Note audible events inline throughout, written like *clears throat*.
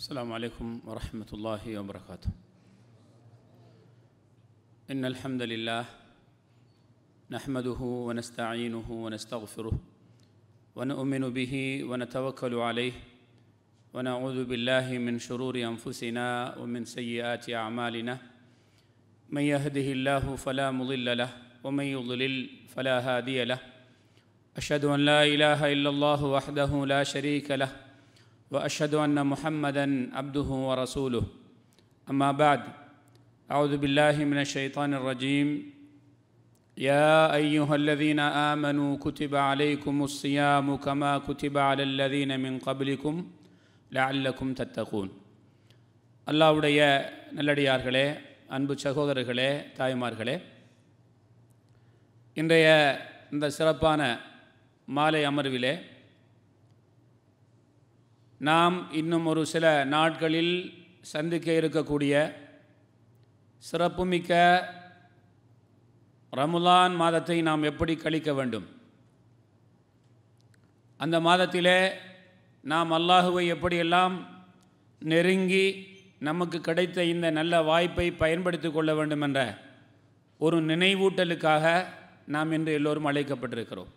السلام عليكم ورحمة الله وبركاته إن الحمد لله نحمده ونستعينه ونستغفره ونؤمن به ونتوكل عليه ونعوذ بالله من شرور أنفسنا ومن سيئات أعمالنا من يهده الله فلا مضل له ومن يضلل فلا هادي له أشهد أن لا إله إلا الله وحده لا شريك له واشهد ان محمدا عبده ورسوله اما بعد اعوذ بالله من الشيطان الرجيم يا ايها الذين امنوا كتب عليكم الصيام كما كتب على الذين من قبلكم لعلكم تتقون அல்லாவுடைய நல்லடியார்களே அன்பு சகோதரர்களே தாய்மார்களே இன்றைய இந்த சிறப்பான மாலை அமர்விலே நாம் இன்னும் ஒரு சில நாட்களில் சந்திக்க இருக்கக்கூடிய சிறப்புமிக்க ரமுலான் மாதத்தை நாம் எப்படி கழிக்க வேண்டும் அந்த மாதத்திலே நாம் அல்லாஹுவை எப்படியெல்லாம் நெருங்கி நமக்கு கிடைத்த இந்த நல்ல வாய்ப்பை பயன்படுத்தி கொள்ள வேண்டும் என்ற ஒரு நினைவூட்டலுக்காக நாம் இன்று எல்லோரும் அழைக்கப்பட்டிருக்கிறோம்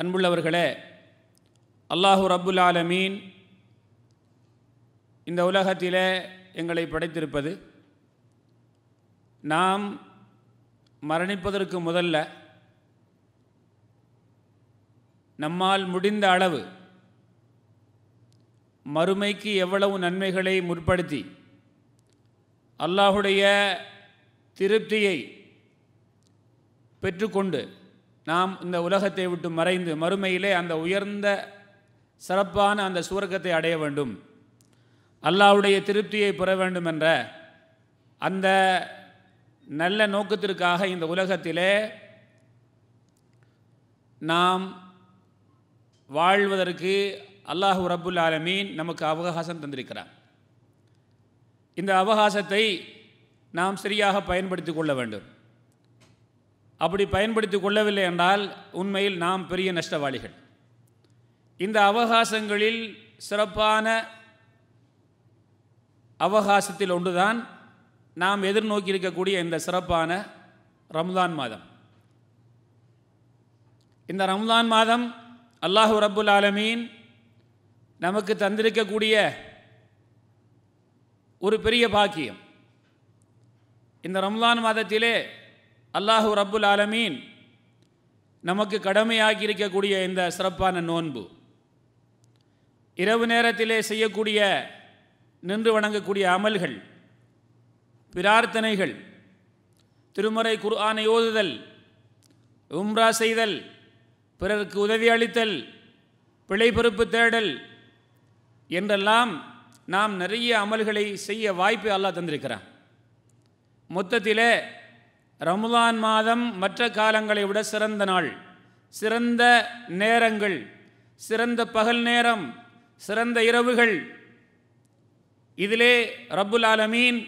அன்புள்ளவர்களே அல்லாஹு ரப்புல் ஆலமீன் இந்த உலகத்திலே எங்களை படைத்திருப்பது நாம் மரணிப்பதற்கு முதல்ல நம்மால் முடிந்த அளவு மறுமைக்கு எவ்வளவு நன்மைகளை முற்படுத்தி அல்லாஹுடைய திருப்தியை பெற்றுக்கொண்டு நாம் இந்த உலகத்தை விட்டு மறைந்து மறுமையிலே அந்த உயர்ந்த சிறப்பான அந்த சுவர்க்கத்தை அடைய வேண்டும் அல்லாவுடைய திருப்தியை பெற வேண்டும் என்ற அந்த நல்ல நோக்கத்திற்காக இந்த உலகத்திலே நாம் வாழ்வதற்கு அல்லாஹு ரபுல் ஆலமீன் நமக்கு அவகாசம் தந்திருக்கிறார் இந்த அவகாசத்தை நாம் சரியாக பயன்படுத்தி கொள்ள வேண்டும் அப்படி பயன்படுத்தி கொள்ளவில்லை என்றால் உண்மையில் நாம் பெரிய நஷ்டவாளிகள் இந்த அவகாசங்களில் சிறப்பான அவகாசத்தில் ஒன்றுதான் நாம் எதிர்நோக்கி இருக்கக்கூடிய இந்த சிறப்பான ரம்லான் மாதம் இந்த ரம்லான் மாதம் அல்லாஹு ரபுல் ஆலமீன் நமக்கு தந்திருக்கக்கூடிய ஒரு பெரிய பாக்கியம் இந்த ரம்லான் மாதத்திலே அல்லாஹு ரபுல் ஆலமீன் நமக்கு கடமையாகி இருக்கக்கூடிய இந்த சிறப்பான நோன்பு இரவு நேரத்திலே செய்யக்கூடிய நின்று வணங்கக்கூடிய அமல்கள் பிரார்த்தனைகள் திருமறை குர்ஆனை ஓதுதல் உம்ரா செய்தல் பிறருக்கு உதவி அளித்தல் பிழை பொறுப்பு தேடல் என்றெல்லாம் நாம் நிறைய அமல்களை செய்ய வாய்ப்பு அல்லாஹ் தந்திருக்கிறான் மொத்தத்தில் ரமலான் மாதம் மற்ற காலங்களை விட சிறந்த நாள் சிறந்த நேரங்கள் சிறந்த பகல் நேரம் சிறந்த இரவுகள் இதிலே ரப்புல் ஆலமீன்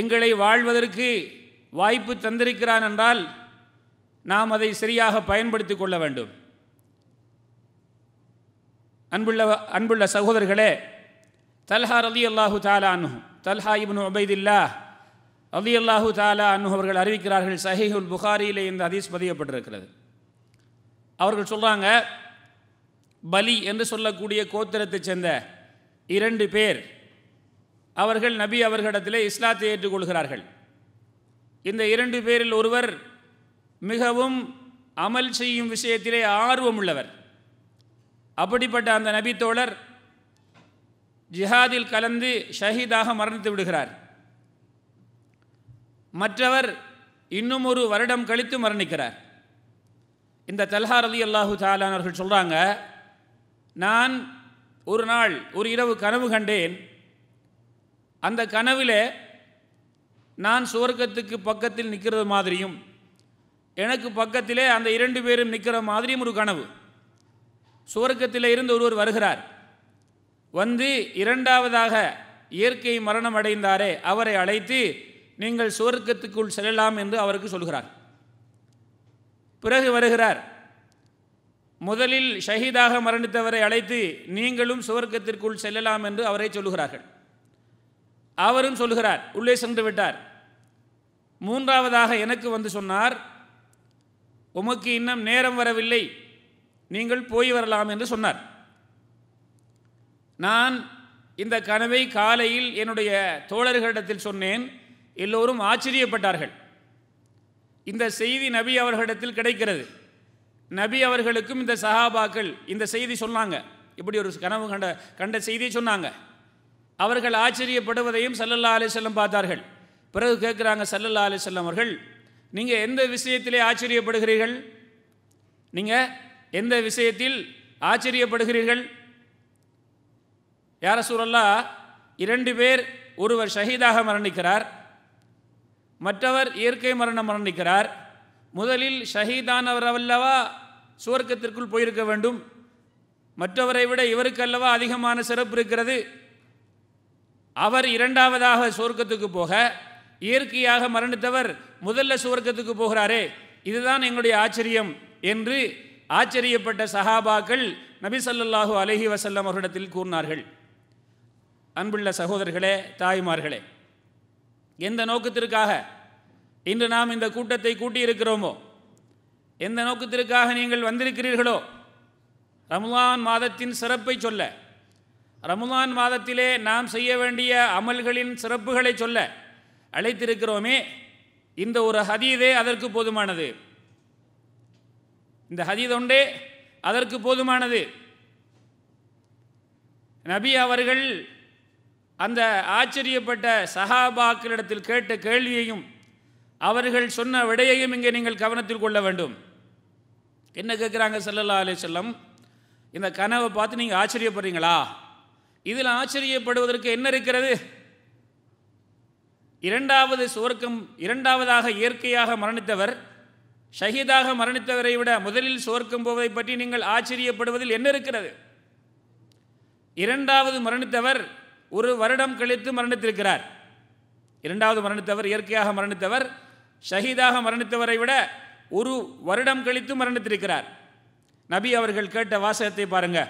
எங்களை வாழ்வதற்கு வாய்ப்பு தந்திருக்கிறான் என்றால் நாம் அதை சரியாக பயன்படுத்தி கொள்ள வேண்டும் அன்புள்ள அன்புள்ள சகோதரர்களே தல்ஹா ரலி அல்லாஹு தாலா அனுஹு தல்ஹா இப்னு உபைதில்லா ரலி அல்லாஹு தாலா அனுஹு அவர்கள் அறிவிக்கிறார்கள் சஹீஹுல் புகாரியிலே இந்த ஹதீஸ் பதியப்பட்டிருக்கிறது அவர்கள் சொல்கிறாங்க பலி என்று சொல்லக்கூடிய கோத்திரத்தைச் சேர்ந்த இரண்டு பேர் அவர்கள் நபி அவர்களிடத்திலே இஸ்லாத்தை ஏற்றுக்கொள்கிறார்கள் இந்த இரண்டு பேரில் ஒருவர் மிகவும் அமல் செய்யும் விஷயத்திலே ஆர்வம் உள்ளவர் அப்படிப்பட்ட அந்த நபி தோழர் ஜிஹாதில் கலந்து ஷஹீதாக மரணித்து விடுகிறார் மற்றவர் இன்னும் ஒரு வருடம் கழித்து மரணிக்கிறார் இந்த தல்ஹார் அலி அல்லாஹு தாலானவர்கள் சொல்கிறாங்க நான் ஒரு நாள் ஒரு இரவு கனவு கண்டேன் அந்த கனவில் நான் சுவர்க்கத்துக்கு பக்கத்தில் நிற்கிறது மாதிரியும் எனக்கு பக்கத்திலே அந்த இரண்டு பேரும் நிற்கிற மாதிரியும் ஒரு கனவு சுவர்க்கத்தில் இருந்து ஒருவர் வருகிறார் வந்து இரண்டாவதாக இயற்கை மரணம் அடைந்தாரே அவரை அழைத்து நீங்கள் சுவர்க்கத்துக்குள் செல்லலாம் என்று அவருக்கு சொல்கிறார் பிறகு வருகிறார் முதலில் ஷஹீதாக மரணித்தவரை அழைத்து நீங்களும் சுவர்க்கத்திற்குள் செல்லலாம் என்று அவரை சொல்லுகிறார்கள் அவரும் சொல்கிறார் உள்ளே சென்று விட்டார் மூன்றாவதாக எனக்கு வந்து சொன்னார் உமக்கு இன்னும் நேரம் வரவில்லை நீங்கள் போய் வரலாம் என்று சொன்னார் நான் இந்த கனவை காலையில் என்னுடைய தோழர்களிடத்தில் சொன்னேன் எல்லோரும் ஆச்சரியப்பட்டார்கள் இந்த செய்தி நபி அவர்களிடத்தில் கிடைக்கிறது நபி அவர்களுக்கும் இந்த சஹாபாக்கள் இந்த செய்தி சொன்னாங்க இப்படி ஒரு கனவு கண்ட கண்ட செய்தி சொன்னாங்க அவர்கள் ஆச்சரியப்படுவதையும் சல்லல்லா அலிசல்லம் பார்த்தார்கள் பிறகு கேட்குறாங்க சல்லல்லா அலிசல்லம் அவர்கள் நீங்கள் எந்த விஷயத்திலே ஆச்சரியப்படுகிறீர்கள் நீங்கள் எந்த விஷயத்தில் ஆச்சரியப்படுகிறீர்கள் யார சூழல்லா இரண்டு பேர் ஒருவர் ஷஹீதாக மரணிக்கிறார் மற்றவர் இயற்கை மரணம் மரணிக்கிறார் முதலில் ஷஹீதானவர் அல்லவா சுவர்க்கத்திற்குள் போயிருக்க வேண்டும் மற்றவரை விட இவருக்கு அல்லவா அதிகமான சிறப்பு இருக்கிறது அவர் இரண்டாவதாக சுவர்க்கத்துக்கு போக இயற்கையாக மரணித்தவர் முதல்ல சுவர்க்கத்துக்கு போகிறாரே இதுதான் எங்களுடைய ஆச்சரியம் என்று ஆச்சரியப்பட்ட சஹாபாக்கள் நபிசல்லாஹூ அலஹி வசல்லம் அவர்களிடத்தில் கூறினார்கள் அன்புள்ள சகோதரர்களே தாய்மார்களே எந்த நோக்கத்திற்காக இன்று நாம் இந்த கூட்டத்தை கூட்டியிருக்கிறோமோ எந்த நோக்கத்திற்காக நீங்கள் வந்திருக்கிறீர்களோ ரமலான் மாதத்தின் சிறப்பை சொல்ல ரமலான் மாதத்திலே நாம் செய்ய வேண்டிய அமல்களின் சிறப்புகளை சொல்ல அழைத்திருக்கிறோமே இந்த ஒரு ஹதீதே அதற்கு போதுமானது இந்த ஹதீத ஒன்றே அதற்கு போதுமானது நபி அவர்கள் அந்த ஆச்சரியப்பட்ட சஹாபாக்களிடத்தில் கேட்ட கேள்வியையும் அவர்கள் சொன்ன விடையையும் இங்கே நீங்கள் கவனத்தில் கொள்ள வேண்டும் என்ன கேட்குறாங்க செல்லல்லா அலே செல்லம் இந்த கனவை பார்த்து நீங்கள் ஆச்சரியப்படுறீங்களா இதில் ஆச்சரியப்படுவதற்கு என்ன இருக்கிறது இரண்டாவது சுவர்க்கம் இரண்டாவதாக இயற்கையாக மரணித்தவர் ஷஹீதாக மரணித்தவரை விட முதலில் சுவர்க்கம் போவதை பற்றி நீங்கள் ஆச்சரியப்படுவதில் என்ன இருக்கிறது இரண்டாவது மரணித்தவர் ஒரு வருடம் கழித்து மரணித்திருக்கிறார் இரண்டாவது மரணித்தவர் இயற்கையாக மரணித்தவர் ஷஹீதாக மரணித்தவரை விட ஒரு வருடம் கழித்து மரணித்திருக்கிறார் நபி அவர்கள் கேட்ட வாசகத்தை பாருங்க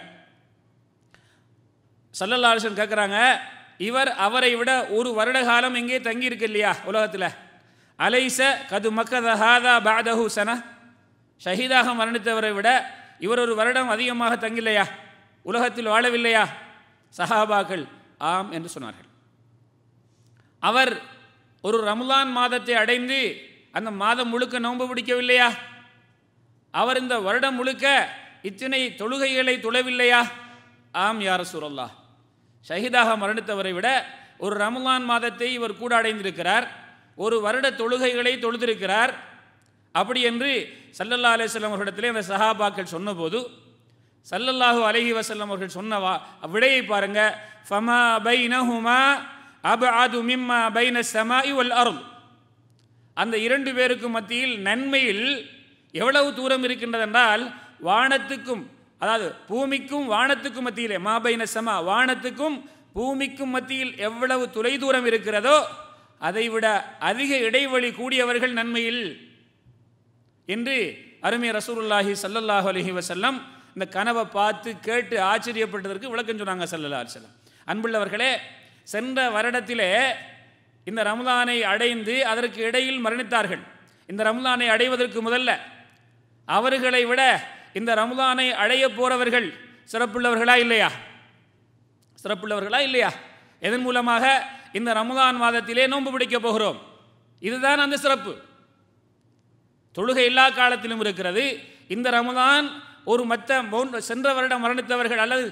சல்லல்லா அலிசன் கேட்குறாங்க இவர் அவரை விட ஒரு வருட காலம் இங்கே தங்கியிருக்கு இல்லையா உலகத்தில் அலைச கது மக்கதஹாதா பாதஹு சன ஷஹீதாக மரணித்தவரை விட இவர் ஒரு வருடம் அதிகமாக தங்கில்லையா உலகத்தில் வாழவில்லையா சஹாபாக்கள் ஆம் என்று சொன்னார்கள் அவர் ஒரு ரமலான் மாதத்தை அடைந்து அந்த மாதம் முழுக்க நோன்பு பிடிக்கவில்லையா அவர் இந்த வருடம் முழுக்க இத்தனை தொழுகைகளை துளவில்லையா ஆம் யார சுரல்லா ஷஹீதாக மரணித்தவரை விட ஒரு ரமலான் மாதத்தை இவர் கூட அடைந்திருக்கிறார் ஒரு வருட தொழுகைகளை தொழுதிருக்கிறார் அப்படி என்று சல்லல்லா அலிஸ்லாம் அவர்களிடத்திலே அந்த சஹாபாக்கள் சொன்னபோது சல்லல்லாஹு அலஹி வசல்லம் அவர்கள் சொன்னவா விடையை பாருங்கள் ஃபமா பை நஹுமா அபஆது மிம்மா பைன சமா இவள் அருள் அந்த இரண்டு பேருக்கு மத்தியில் நன்மையில் எவ்வளவு தூரம் இருக்கின்றதென்றால் வானத்துக்கும் அதாவது பூமிக்கும் வானத்துக்கும் மத்தியிலே மாபைன சமா வானத்துக்கும் பூமிக்கும் மத்தியில் எவ்வளவு துளை தூரம் இருக்கிறதோ அதைவிட அதிக இடைவெளி கூடியவர்கள் நன்மையில் என்று அருமை ரசூருல்லாஹி சல்லல்லாஹு அலஹி வசல்லம் இந்த கனவை பார்த்து கேட்டு ஆச்சரியப்பட்டதற்கு விளக்கம் சொன்னாங்க சல்லல்லா அலிசல்லாம் அன்புள்ளவர்களே சென்ற வருடத்திலே இந்த ரமலானை அடைந்து அதற்கு இடையில் மரணித்தார்கள் இந்த ரமலானை அடைவதற்கு முதல்ல அவர்களை விட இந்த ரமலானை அடைய போகிறவர்கள் சிறப்புள்ளவர்களா இல்லையா சிறப்புள்ளவர்களா இல்லையா எதன் மூலமாக இந்த ரமலான் மாதத்திலே நோன்பு பிடிக்கப் போகிறோம் இதுதான் அந்த சிறப்பு தொழுகை எல்லா காலத்திலும் இருக்கிறது இந்த ரமலான் ஒரு மற்ற சென்ற வருடம் மரணித்தவர்கள் அல்லது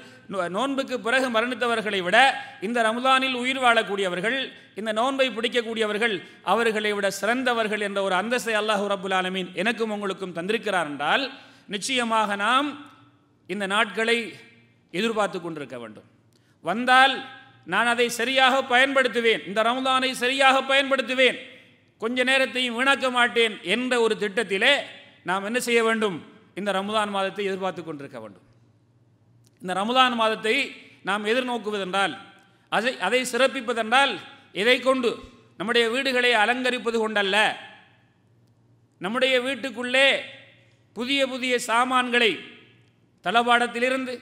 நோன்புக்கு பிறகு மரணித்தவர்களை விட இந்த ரமதானில் உயிர் வாழக்கூடியவர்கள் இந்த நோன்பை பிடிக்கக்கூடியவர்கள் அவர்களை விட சிறந்தவர்கள் என்ற ஒரு அந்தஸ்தை அல்லாஹு ரபுல் ஆலமீன் எனக்கும் உங்களுக்கும் தந்திருக்கிறார் என்றால் நிச்சயமாக நாம் இந்த நாட்களை எதிர்பார்த்து கொண்டிருக்க வேண்டும் வந்தால் நான் அதை சரியாக பயன்படுத்துவேன் இந்த ரமதானை சரியாக பயன்படுத்துவேன் கொஞ்ச நேரத்தையும் வீணாக்க மாட்டேன் என்ற ஒரு திட்டத்திலே நாம் என்ன செய்ய வேண்டும் இந்த ரமதான் மாதத்தை எதிர்பார்த்து கொண்டிருக்க வேண்டும் இந்த ரமதான் மாதத்தை நாம் எதிர்நோக்குவதென்றால் அதை அதை சிறப்பிப்பதென்றால் இதை கொண்டு நம்முடைய வீடுகளை அலங்கரிப்பது கொண்டல்ல நம்முடைய வீட்டுக்குள்ளே புதிய புதிய சாமான்களை தளபாடத்திலிருந்து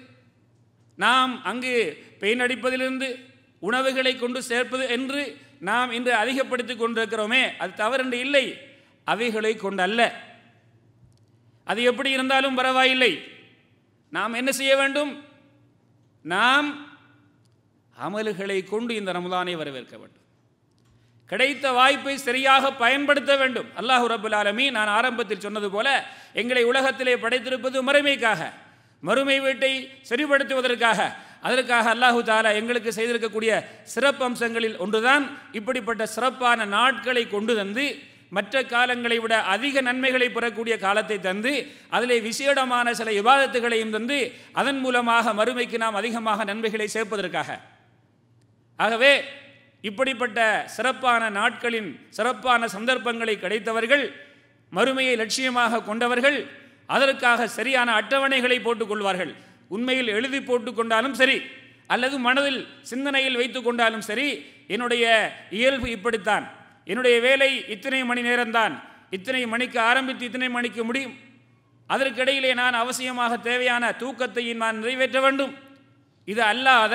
நாம் அங்கு பெயின் அடிப்பதிலிருந்து உணவுகளை கொண்டு சேர்ப்பது என்று நாம் இன்று அதிகப்படுத்தி கொண்டிருக்கிறோமே அது தவறு என்று இல்லை அவைகளை கொண்டல்ல அது எப்படி இருந்தாலும் பரவாயில்லை நாம் என்ன செய்ய வேண்டும் நாம் அமல்களை கொண்டு இந்த ரமதானை வரவேற்க வேண்டும் கிடைத்த வாய்ப்பை சரியாக பயன்படுத்த வேண்டும் அல்லாஹு ரபுல் ஆலமி நான் ஆரம்பத்தில் சொன்னது போல எங்களை உலகத்திலே படைத்திருப்பது மறுமைக்காக மறுமை வீட்டை சரிப்படுத்துவதற்காக அதற்காக அல்லாஹு தாலா எங்களுக்கு செய்திருக்கக்கூடிய சிறப்பு அம்சங்களில் ஒன்றுதான் இப்படிப்பட்ட சிறப்பான நாட்களை கொண்டு தந்து மற்ற காலங்களை விட அதிக நன்மைகளை பெறக்கூடிய காலத்தை தந்து அதிலே விசேடமான சில விவாதத்துகளையும் தந்து அதன் மூலமாக மறுமைக்கு நாம் அதிகமாக நன்மைகளை சேர்ப்பதற்காக ஆகவே இப்படிப்பட்ட சிறப்பான நாட்களின் சிறப்பான சந்தர்ப்பங்களை கிடைத்தவர்கள் மறுமையை லட்சியமாக கொண்டவர்கள் அதற்காக சரியான அட்டவணைகளை போட்டுக்கொள்வார்கள் உண்மையில் எழுதி போட்டுக்கொண்டாலும் சரி அல்லது மனதில் சிந்தனையில் வைத்து கொண்டாலும் சரி என்னுடைய இயல்பு இப்படித்தான் என்னுடைய வேலை இத்தனை மணி நேரம்தான் இத்தனை மணிக்கு ஆரம்பித்து இத்தனை மணிக்கு முடியும் அதற்கிடையிலே நான் அவசியமாக தேவையான தூக்கத்தையும் நான் நிறைவேற்ற வேண்டும் இது அல்லாத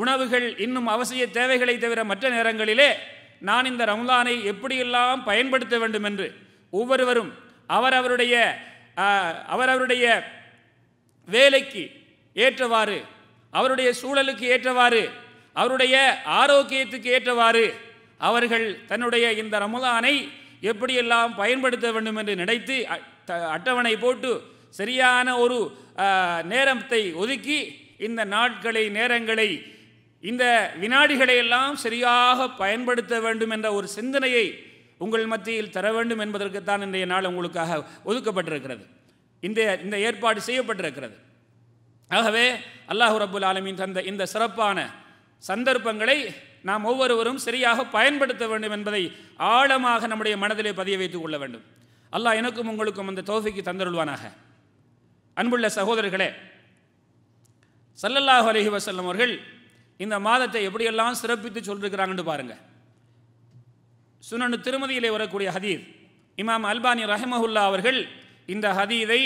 உணவுகள் இன்னும் அவசிய தேவைகளை தவிர மற்ற நேரங்களிலே நான் இந்த ரம்லானை எப்படியெல்லாம் பயன்படுத்த வேண்டும் என்று ஒவ்வொருவரும் அவரவருடைய அவரவருடைய வேலைக்கு ஏற்றவாறு அவருடைய சூழலுக்கு ஏற்றவாறு அவருடைய ஆரோக்கியத்துக்கு ஏற்றவாறு அவர்கள் தன்னுடைய இந்த ரமலானை எப்படியெல்லாம் பயன்படுத்த வேண்டும் என்று நினைத்து அட்டவணை போட்டு சரியான ஒரு நேரத்தை ஒதுக்கி இந்த நாட்களை நேரங்களை இந்த வினாடிகளை எல்லாம் சரியாக பயன்படுத்த வேண்டும் என்ற ஒரு சிந்தனையை உங்கள் மத்தியில் தர வேண்டும் என்பதற்குத்தான் இன்றைய நாள் உங்களுக்காக ஒதுக்கப்பட்டிருக்கிறது இந்த இந்த ஏற்பாடு செய்யப்பட்டிருக்கிறது ஆகவே அல்லாஹு ரபுல் ஆலமின் தந்த இந்த சிறப்பான சந்தர்ப்பங்களை நாம் ஒவ்வொருவரும் சரியாக பயன்படுத்த வேண்டும் என்பதை ஆழமாக நம்முடைய மனதிலே பதிய வைத்துக் கொள்ள வேண்டும் அல்லாஹ் எனக்கும் உங்களுக்கும் அந்த தோஃபிக்கு தந்தருள்வானாக அன்புள்ள சகோதரர்களே சல்லல்லாஹு அலஹி வசல்லம் அவர்கள் இந்த மாதத்தை எப்படியெல்லாம் சிறப்பித்து சொல்லிருக்கிறாங்கன்னு பாருங்கள் சுனனு திருமதியிலே வரக்கூடிய ஹதீர் இமாம் அல்பானி ரஹமஹுல்லா அவர்கள் இந்த ஹதீதை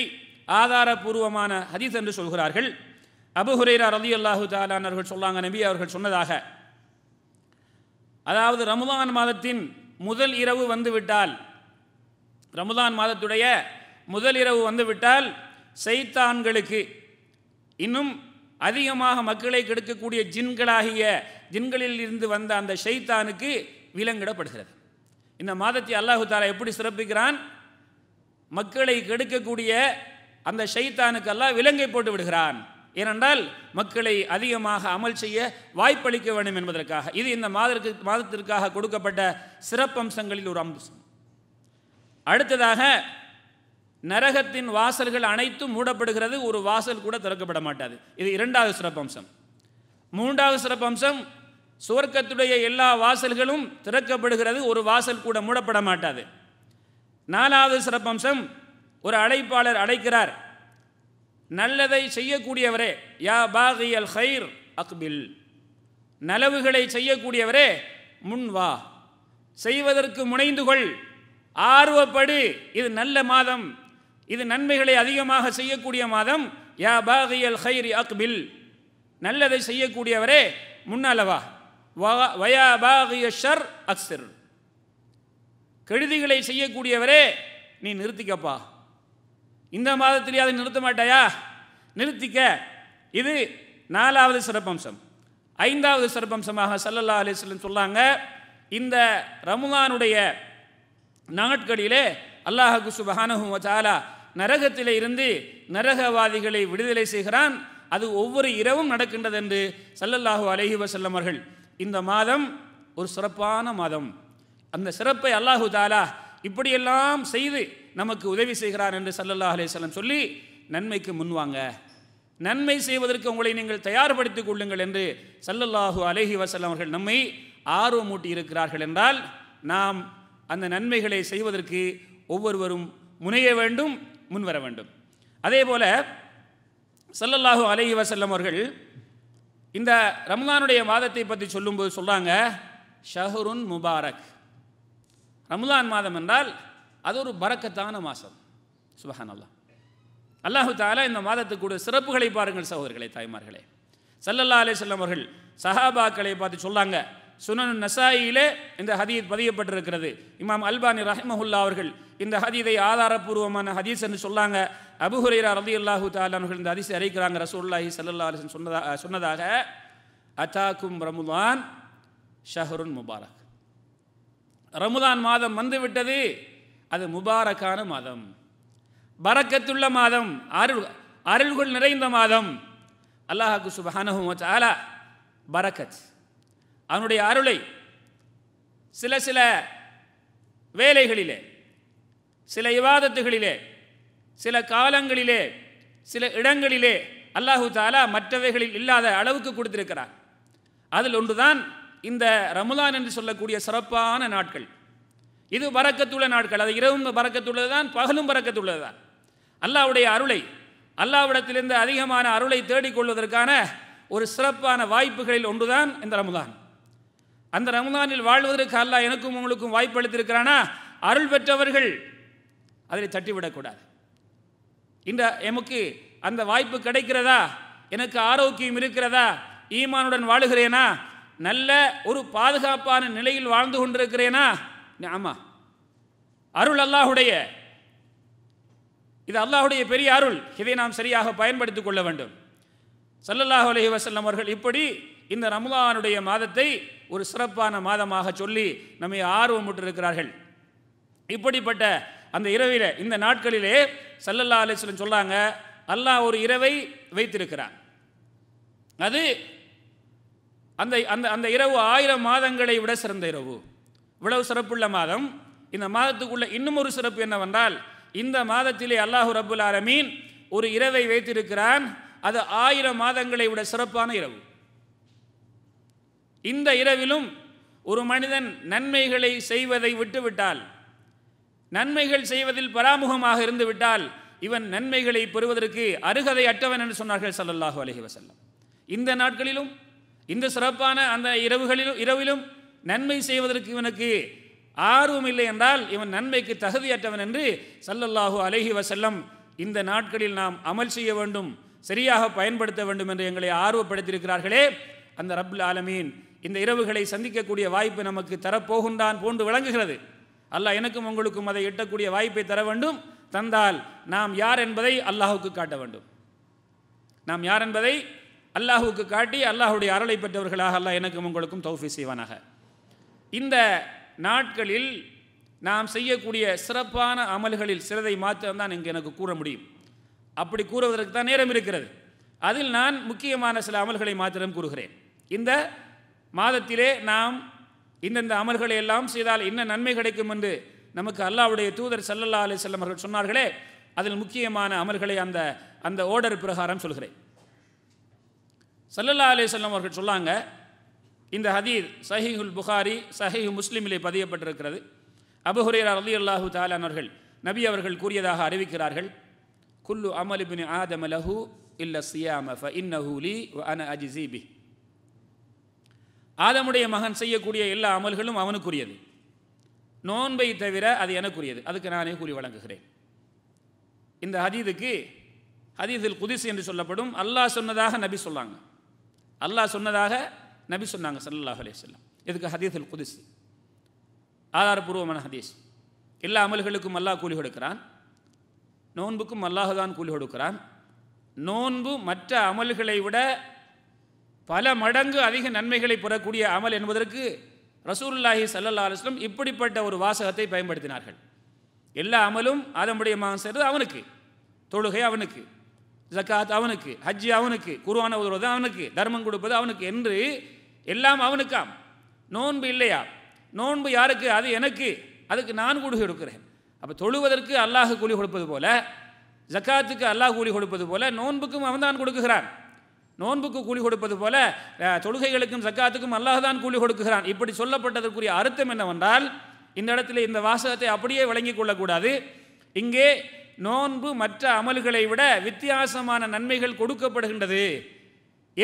ஆதாரபூர்வமான ஹதீஸ் என்று சொல்கிறார்கள் அபு ஹுரேரா ரதி அல்லாஹு தாலான் அவர்கள் சொல்லாங்க நபி அவர்கள் சொன்னதாக அதாவது ரமதான் மாதத்தின் முதல் இரவு வந்துவிட்டால் ரமதான் மாதத்துடைய முதல் இரவு வந்துவிட்டால் செய்தான்களுக்கு இன்னும் அதிகமாக மக்களை கெடுக்கக்கூடிய ஜின்களாகிய ஜின்களில் இருந்து வந்த அந்த ஷைத்தானுக்கு விலங்கிடப்படுகிறது இந்த மாதத்தை அல்லாஹு தாலா எப்படி சிறப்பிக்கிறான் மக்களை கெடுக்கக்கூடிய அந்த ஷைத்தானுக்கெல்லாம் விலங்கை போட்டு விடுகிறான் ஏனென்றால் மக்களை அதிகமாக அமல் செய்ய வாய்ப்பளிக்க வேண்டும் என்பதற்காக இது இந்த மாதத்திற்கு மாதத்திற்காக கொடுக்கப்பட்ட சிறப்பம்சங்களில் ஒரு அம்சம் அடுத்ததாக நரகத்தின் வாசல்கள் அனைத்தும் மூடப்படுகிறது ஒரு வாசல் கூட திறக்கப்பட மாட்டாது இது இரண்டாவது சிறப்பம்சம் மூன்றாவது சிறப்பம்சம் சுவர்க்கத்துடைய எல்லா வாசல்களும் திறக்கப்படுகிறது ஒரு வாசல் கூட மூடப்பட மாட்டாது நாலாவது சிறப்பம்சம் ஒரு அழைப்பாளர் அழைக்கிறார் நல்லதை செய்யக்கூடியவரே யா பாகி அல் ஹைர் அக்பில் நலவுகளை செய்யக்கூடியவரே முன் வா செய்வதற்கு முனைந்து கொள் ஆர்வப்படு இது நல்ல மாதம் இது நன்மைகளை அதிகமாக செய்யக்கூடிய மாதம் யா பாகி அல் ஹைர் அக்பில் நல்லதை செய்யக்கூடியவரே முன்னாலவா வயா பாகிய ஷர் அக்சர் கெடுதிகளை செய்யக்கூடியவரே நீ நிறுத்திக்கப்பா இந்த மாதத்திலேயே அதை நிறுத்த மாட்டாயா நிறுத்திக்க இது நாலாவது சிறப்பம்சம் ஐந்தாவது சிறப்பம்சமாக சல்லல்லா அலிஸ்லன் சொல்லாங்க இந்த ரமுலானுடைய நாட்களிலே அல்லாஹு சுபஹானஹும் வச்சாலா நரகத்திலே இருந்து நரகவாதிகளை விடுதலை செய்கிறான் அது ஒவ்வொரு இரவும் நடக்கின்றது என்று சல்லல்லாஹு அலஹி வசல்லமர்கள் இந்த மாதம் ஒரு சிறப்பான மாதம் அந்த சிறப்பை அல்லாஹு தாலா இப்படியெல்லாம் செய்து நமக்கு உதவி செய்கிறார் என்று சல்லல்லா அலேசல்லம் சொல்லி நன்மைக்கு முன்வாங்க நன்மை செய்வதற்கு உங்களை நீங்கள் தயார்படுத்திக் கொள்ளுங்கள் என்று சல்லல்லாஹு அலஹி வசல்லம் அவர்கள் நம்மை ஆர்வமூட்டி இருக்கிறார்கள் என்றால் நாம் அந்த நன்மைகளை செய்வதற்கு ஒவ்வொருவரும் முனைய வேண்டும் முன்வர வேண்டும் அதே போல சல்லல்லாஹு அலஹி வசல்லம் அவர்கள் இந்த ரம்லானுடைய மாதத்தை பற்றி சொல்லும்போது சொல்கிறாங்க ஷஹருன் முபாரக் ரம்லான் மாதம் என்றால் அது ஒரு பறக்கத்தான மாதம் சுபஹான் அல்லா அல்லாஹு தாலா இந்த மாதத்துக்கு சிறப்புகளை பாருங்கள் சகோதரர்களே தாய்மார்களே சல்லல்லா அலே செல்லம் அவர்கள் சஹாபாக்களை பார்த்து சொல்லாங்க சுனன் நசாயிலே இந்த ஹதீத் பதியப்பட்டிருக்கிறது இமாம் அல்பானி ரஹ்மஹுல்லா அவர்கள் இந்த ஹதீதை ஆதாரப்பூர்வமான ஹதீஸ் என்று சொல்லாங்க அபுஹுரேரா ரதி அல்லாஹூ தாலான்கள் இந்த ஹதீஸை அறிக்கிறாங்க ரசூல்லாஹி சல்லா அலிசன் சொன்னதாக சொன்னதாக அத்தாக்கும் ரமுதான் ஷஹருன் முபாரக் ரமுதான் மாதம் வந்துவிட்டது அது முபாரக்கான மாதம் பறக்கத்துள்ள மாதம் அருள் அருள்கள் நிறைந்த மாதம் அல்லாஹாக்கு சுபஹானஹும் ஆலா பரக்கத் அவனுடைய அருளை சில சில வேலைகளிலே சில இவாதத்துகளிலே சில காலங்களிலே சில இடங்களிலே அல்லாஹு தாலா மற்றவைகளில் இல்லாத அளவுக்கு கொடுத்திருக்கிறார் அதில் ஒன்றுதான் இந்த ரமுலான் என்று சொல்லக்கூடிய சிறப்பான நாட்கள் இது பறக்கத்துள்ள நாட்கள் அது இரவும் பறக்கத்துள்ளதுதான் பகலும் பறக்கத்துள்ளதுதான் அல்லாவுடைய அருளை அல்லாவிடத்திலிருந்து அதிகமான அருளை தேடிக்கொள்வதற்கான ஒரு சிறப்பான வாய்ப்புகளில் ஒன்றுதான் இந்த ரமதான் அந்த ரமதானில் வாழ்வதற்கு அல்லாஹ் எனக்கும் உங்களுக்கும் வாய்ப்பு அளித்திருக்கிறானா அருள் பெற்றவர்கள் அதில் தட்டிவிடக்கூடாது இந்த எமக்கு அந்த வாய்ப்பு கிடைக்கிறதா எனக்கு ஆரோக்கியம் இருக்கிறதா ஈமானுடன் வாழுகிறேனா நல்ல ஒரு பாதுகாப்பான நிலையில் வாழ்ந்து கொண்டிருக்கிறேனா ஆமாம் அருள் அல்லாஹுடைய இது அல்லாஹுடைய பெரிய அருள் இதை நாம் சரியாக பயன்படுத்திக் கொள்ள வேண்டும் சல்லல்லாஹு அலஹி வசல்லம் அவர்கள் இப்படி இந்த ரமலானுடைய மாதத்தை ஒரு சிறப்பான மாதமாக சொல்லி நம்மை ஆர்வமுற்றிருக்கிறார்கள் இப்படிப்பட்ட அந்த இரவில் இந்த நாட்களிலே சல்லல்லா அலிஸ்லம் சொல்கிறாங்க அல்லாஹ் ஒரு இரவை வைத்திருக்கிறார் அது அந்த அந்த அந்த இரவு ஆயிரம் மாதங்களை விட சிறந்த இரவு இவ்வளவு சிறப்புள்ள மாதம் இந்த மாதத்துக்குள்ள இன்னும் ஒரு சிறப்பு என்னவென்றால் இந்த மாதத்திலே அல்லாஹு ரபுல் ஆலமீன் ஒரு இரவை வைத்திருக்கிறான் அது ஆயிரம் மாதங்களை விட சிறப்பான இரவு இந்த இரவிலும் ஒரு மனிதன் நன்மைகளை செய்வதை விட்டுவிட்டால் நன்மைகள் செய்வதில் பராமுகமாக இருந்துவிட்டால் இவன் நன்மைகளை பெறுவதற்கு அருகதை அட்டவன் என்று சொன்னார்கள் சல்லல்லாஹு அலஹி வசல்லம் இந்த நாட்களிலும் இந்த சிறப்பான அந்த இரவுகளிலும் இரவிலும் நன்மை செய்வதற்கு இவனுக்கு ஆர்வம் இல்லை என்றால் இவன் நன்மைக்கு தகுதியற்றவன் என்று சல்லல்லாஹூ அலஹி வசல்லம் இந்த நாட்களில் நாம் அமல் செய்ய வேண்டும் சரியாக பயன்படுத்த வேண்டும் என்று எங்களை ஆர்வப்படுத்தியிருக்கிறார்களே அந்த ரப்புல் ஆலமீன் இந்த இரவுகளை சந்திக்கக்கூடிய வாய்ப்பு நமக்கு தரப்போகின்றான் போன்று விளங்குகிறது அல்லாஹ் எனக்கும் உங்களுக்கும் அதை எட்டக்கூடிய வாய்ப்பை தர வேண்டும் தந்தால் நாம் யார் என்பதை அல்லாஹுக்கு காட்ட வேண்டும் நாம் யார் என்பதை அல்லாஹுக்கு காட்டி அல்லாஹுடைய அருளை பெற்றவர்களாக அல்லாஹ் எனக்கும் உங்களுக்கும் தௌஃபி செய்வானாக இந்த நாட்களில் நாம் செய்யக்கூடிய சிறப்பான அமல்களில் சிறதை மாத்திரம்தான் இங்கே எனக்கு கூற முடியும் அப்படி கூறுவதற்கு தான் நேரம் இருக்கிறது அதில் நான் முக்கியமான சில அமல்களை மாத்திரம் கூறுகிறேன் இந்த மாதத்திலே நாம் இந்தந்த அமல்களை எல்லாம் செய்தால் என்ன நன்மை கிடைக்கும் என்று நமக்கு அல்லாவுடைய தூதர் சல்லல்லா அலி செல்லம் அவர்கள் சொன்னார்களே அதில் முக்கியமான அமல்களை அந்த அந்த ஓர்டர் பிரகாரம் சொல்கிறேன் சல்லல்லா அலி செல்லம் அவர்கள் சொல்லாங்க இந்த ஹதீர் சஹீஹுல் புகாரி சஹீஹு முஸ்லீமிலே பதியப்பட்டிருக்கிறது அபுஹுரேர் அலி அல்லாஹு தாலானவர்கள் நபி அவர்கள் கூறியதாக அறிவிக்கிறார்கள் குல்லு அமலிபின் ஆதம் லஹு இல்ல சியாம ஃப இன்னஹு அன அஜிசிபி ஆதமுடைய மகன் செய்யக்கூடிய எல்லா அமல்களும் அவனுக்குரியது நோன்பை தவிர அது எனக்குரியது அதுக்கு நானே கூறி வழங்குகிறேன் இந்த ஹதீதுக்கு ஹதீதில் குதிசு என்று சொல்லப்படும் அல்லாஹ் சொன்னதாக நபி சொல்லாங்க அல்லாஹ் சொன்னதாக நபி சொன்னாங்க சல்லாஹ் அலேஸ்லாம் இதுக்கு ஹதீஸில் குதிசு ஆதாரபூர்வமான ஹதீஸ் எல்லா அமல்களுக்கும் அல்லாஹ் கூலி கொடுக்கிறான் நோன்புக்கும் அல்லாஹ் தான் கூலி கொடுக்கிறான் நோன்பு மற்ற அமல்களை விட பல மடங்கு அதிக நன்மைகளை பெறக்கூடிய அமல் என்பதற்கு ரசூல்லாஹி சல்லா அலுவலம் இப்படிப்பட்ட ஒரு வாசகத்தை பயன்படுத்தினார்கள் எல்லா அமலும் அதனுடைய மகன் செய்கிறது அவனுக்கு தொழுகை அவனுக்கு ஜக்காத் அவனுக்கு ஹஜ்ஜி அவனுக்கு குருவான உதவுவது அவனுக்கு தர்மம் கொடுப்பது அவனுக்கு என்று எல்லாம் அவனுக்காம் நோன்பு இல்லையா நோன்பு யாருக்கு அது எனக்கு அதுக்கு நான் கூலி கொடுக்குறேன் அப்போ தொழுவதற்கு அல்லாஹ் கூலி கொடுப்பது போல ஜக்காத்துக்கு அல்லாஹ் கூலி கொடுப்பது போல நோன்புக்கும் அவன் தான் கொடுக்குகிறான் நோன்புக்கு கூலி கொடுப்பது போல தொழுகைகளுக்கும் ஜக்காத்துக்கும் அல்லாஹ் தான் கூலி கொடுக்குகிறான் இப்படி சொல்லப்பட்டதற்குரிய அர்த்தம் என்னவென்றால் இந்த இடத்துல இந்த வாசகத்தை அப்படியே விளங்கி கொள்ளக்கூடாது இங்கே நோன்பு மற்ற அமல்களை விட வித்தியாசமான நன்மைகள் கொடுக்கப்படுகின்றது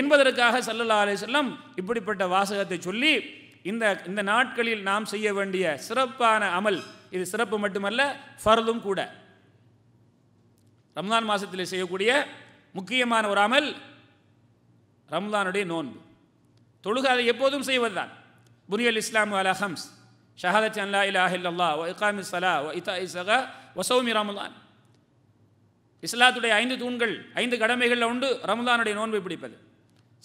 என்பதற்காக சல்லல்லா அலே செல்லம் இப்படிப்பட்ட வாசகத்தை சொல்லி இந்த இந்த நாட்களில் நாம் செய்ய வேண்டிய சிறப்பான அமல் இது சிறப்பு மட்டுமல்ல ஃபர்தும் கூட ரம்தான் மாதத்தில் செய்யக்கூடிய முக்கியமான ஒரு அமல் ரம்ஜானுடைய நோன்பு அதை எப்போதும் செய்வதுதான் புனியல் இஸ்லாம் அல ஹம்ஸ் ஷஹாதத் அல்லா இலாஹ் இல்லல்லா ஒ சலா ஒ இத்தா இசகா ஒசௌமி ரமலான் இஸ்லாத்துடைய ஐந்து தூண்கள் ஐந்து கடமைகளில் உண்டு ரமலானுடைய நோன்பு பிடிப்பது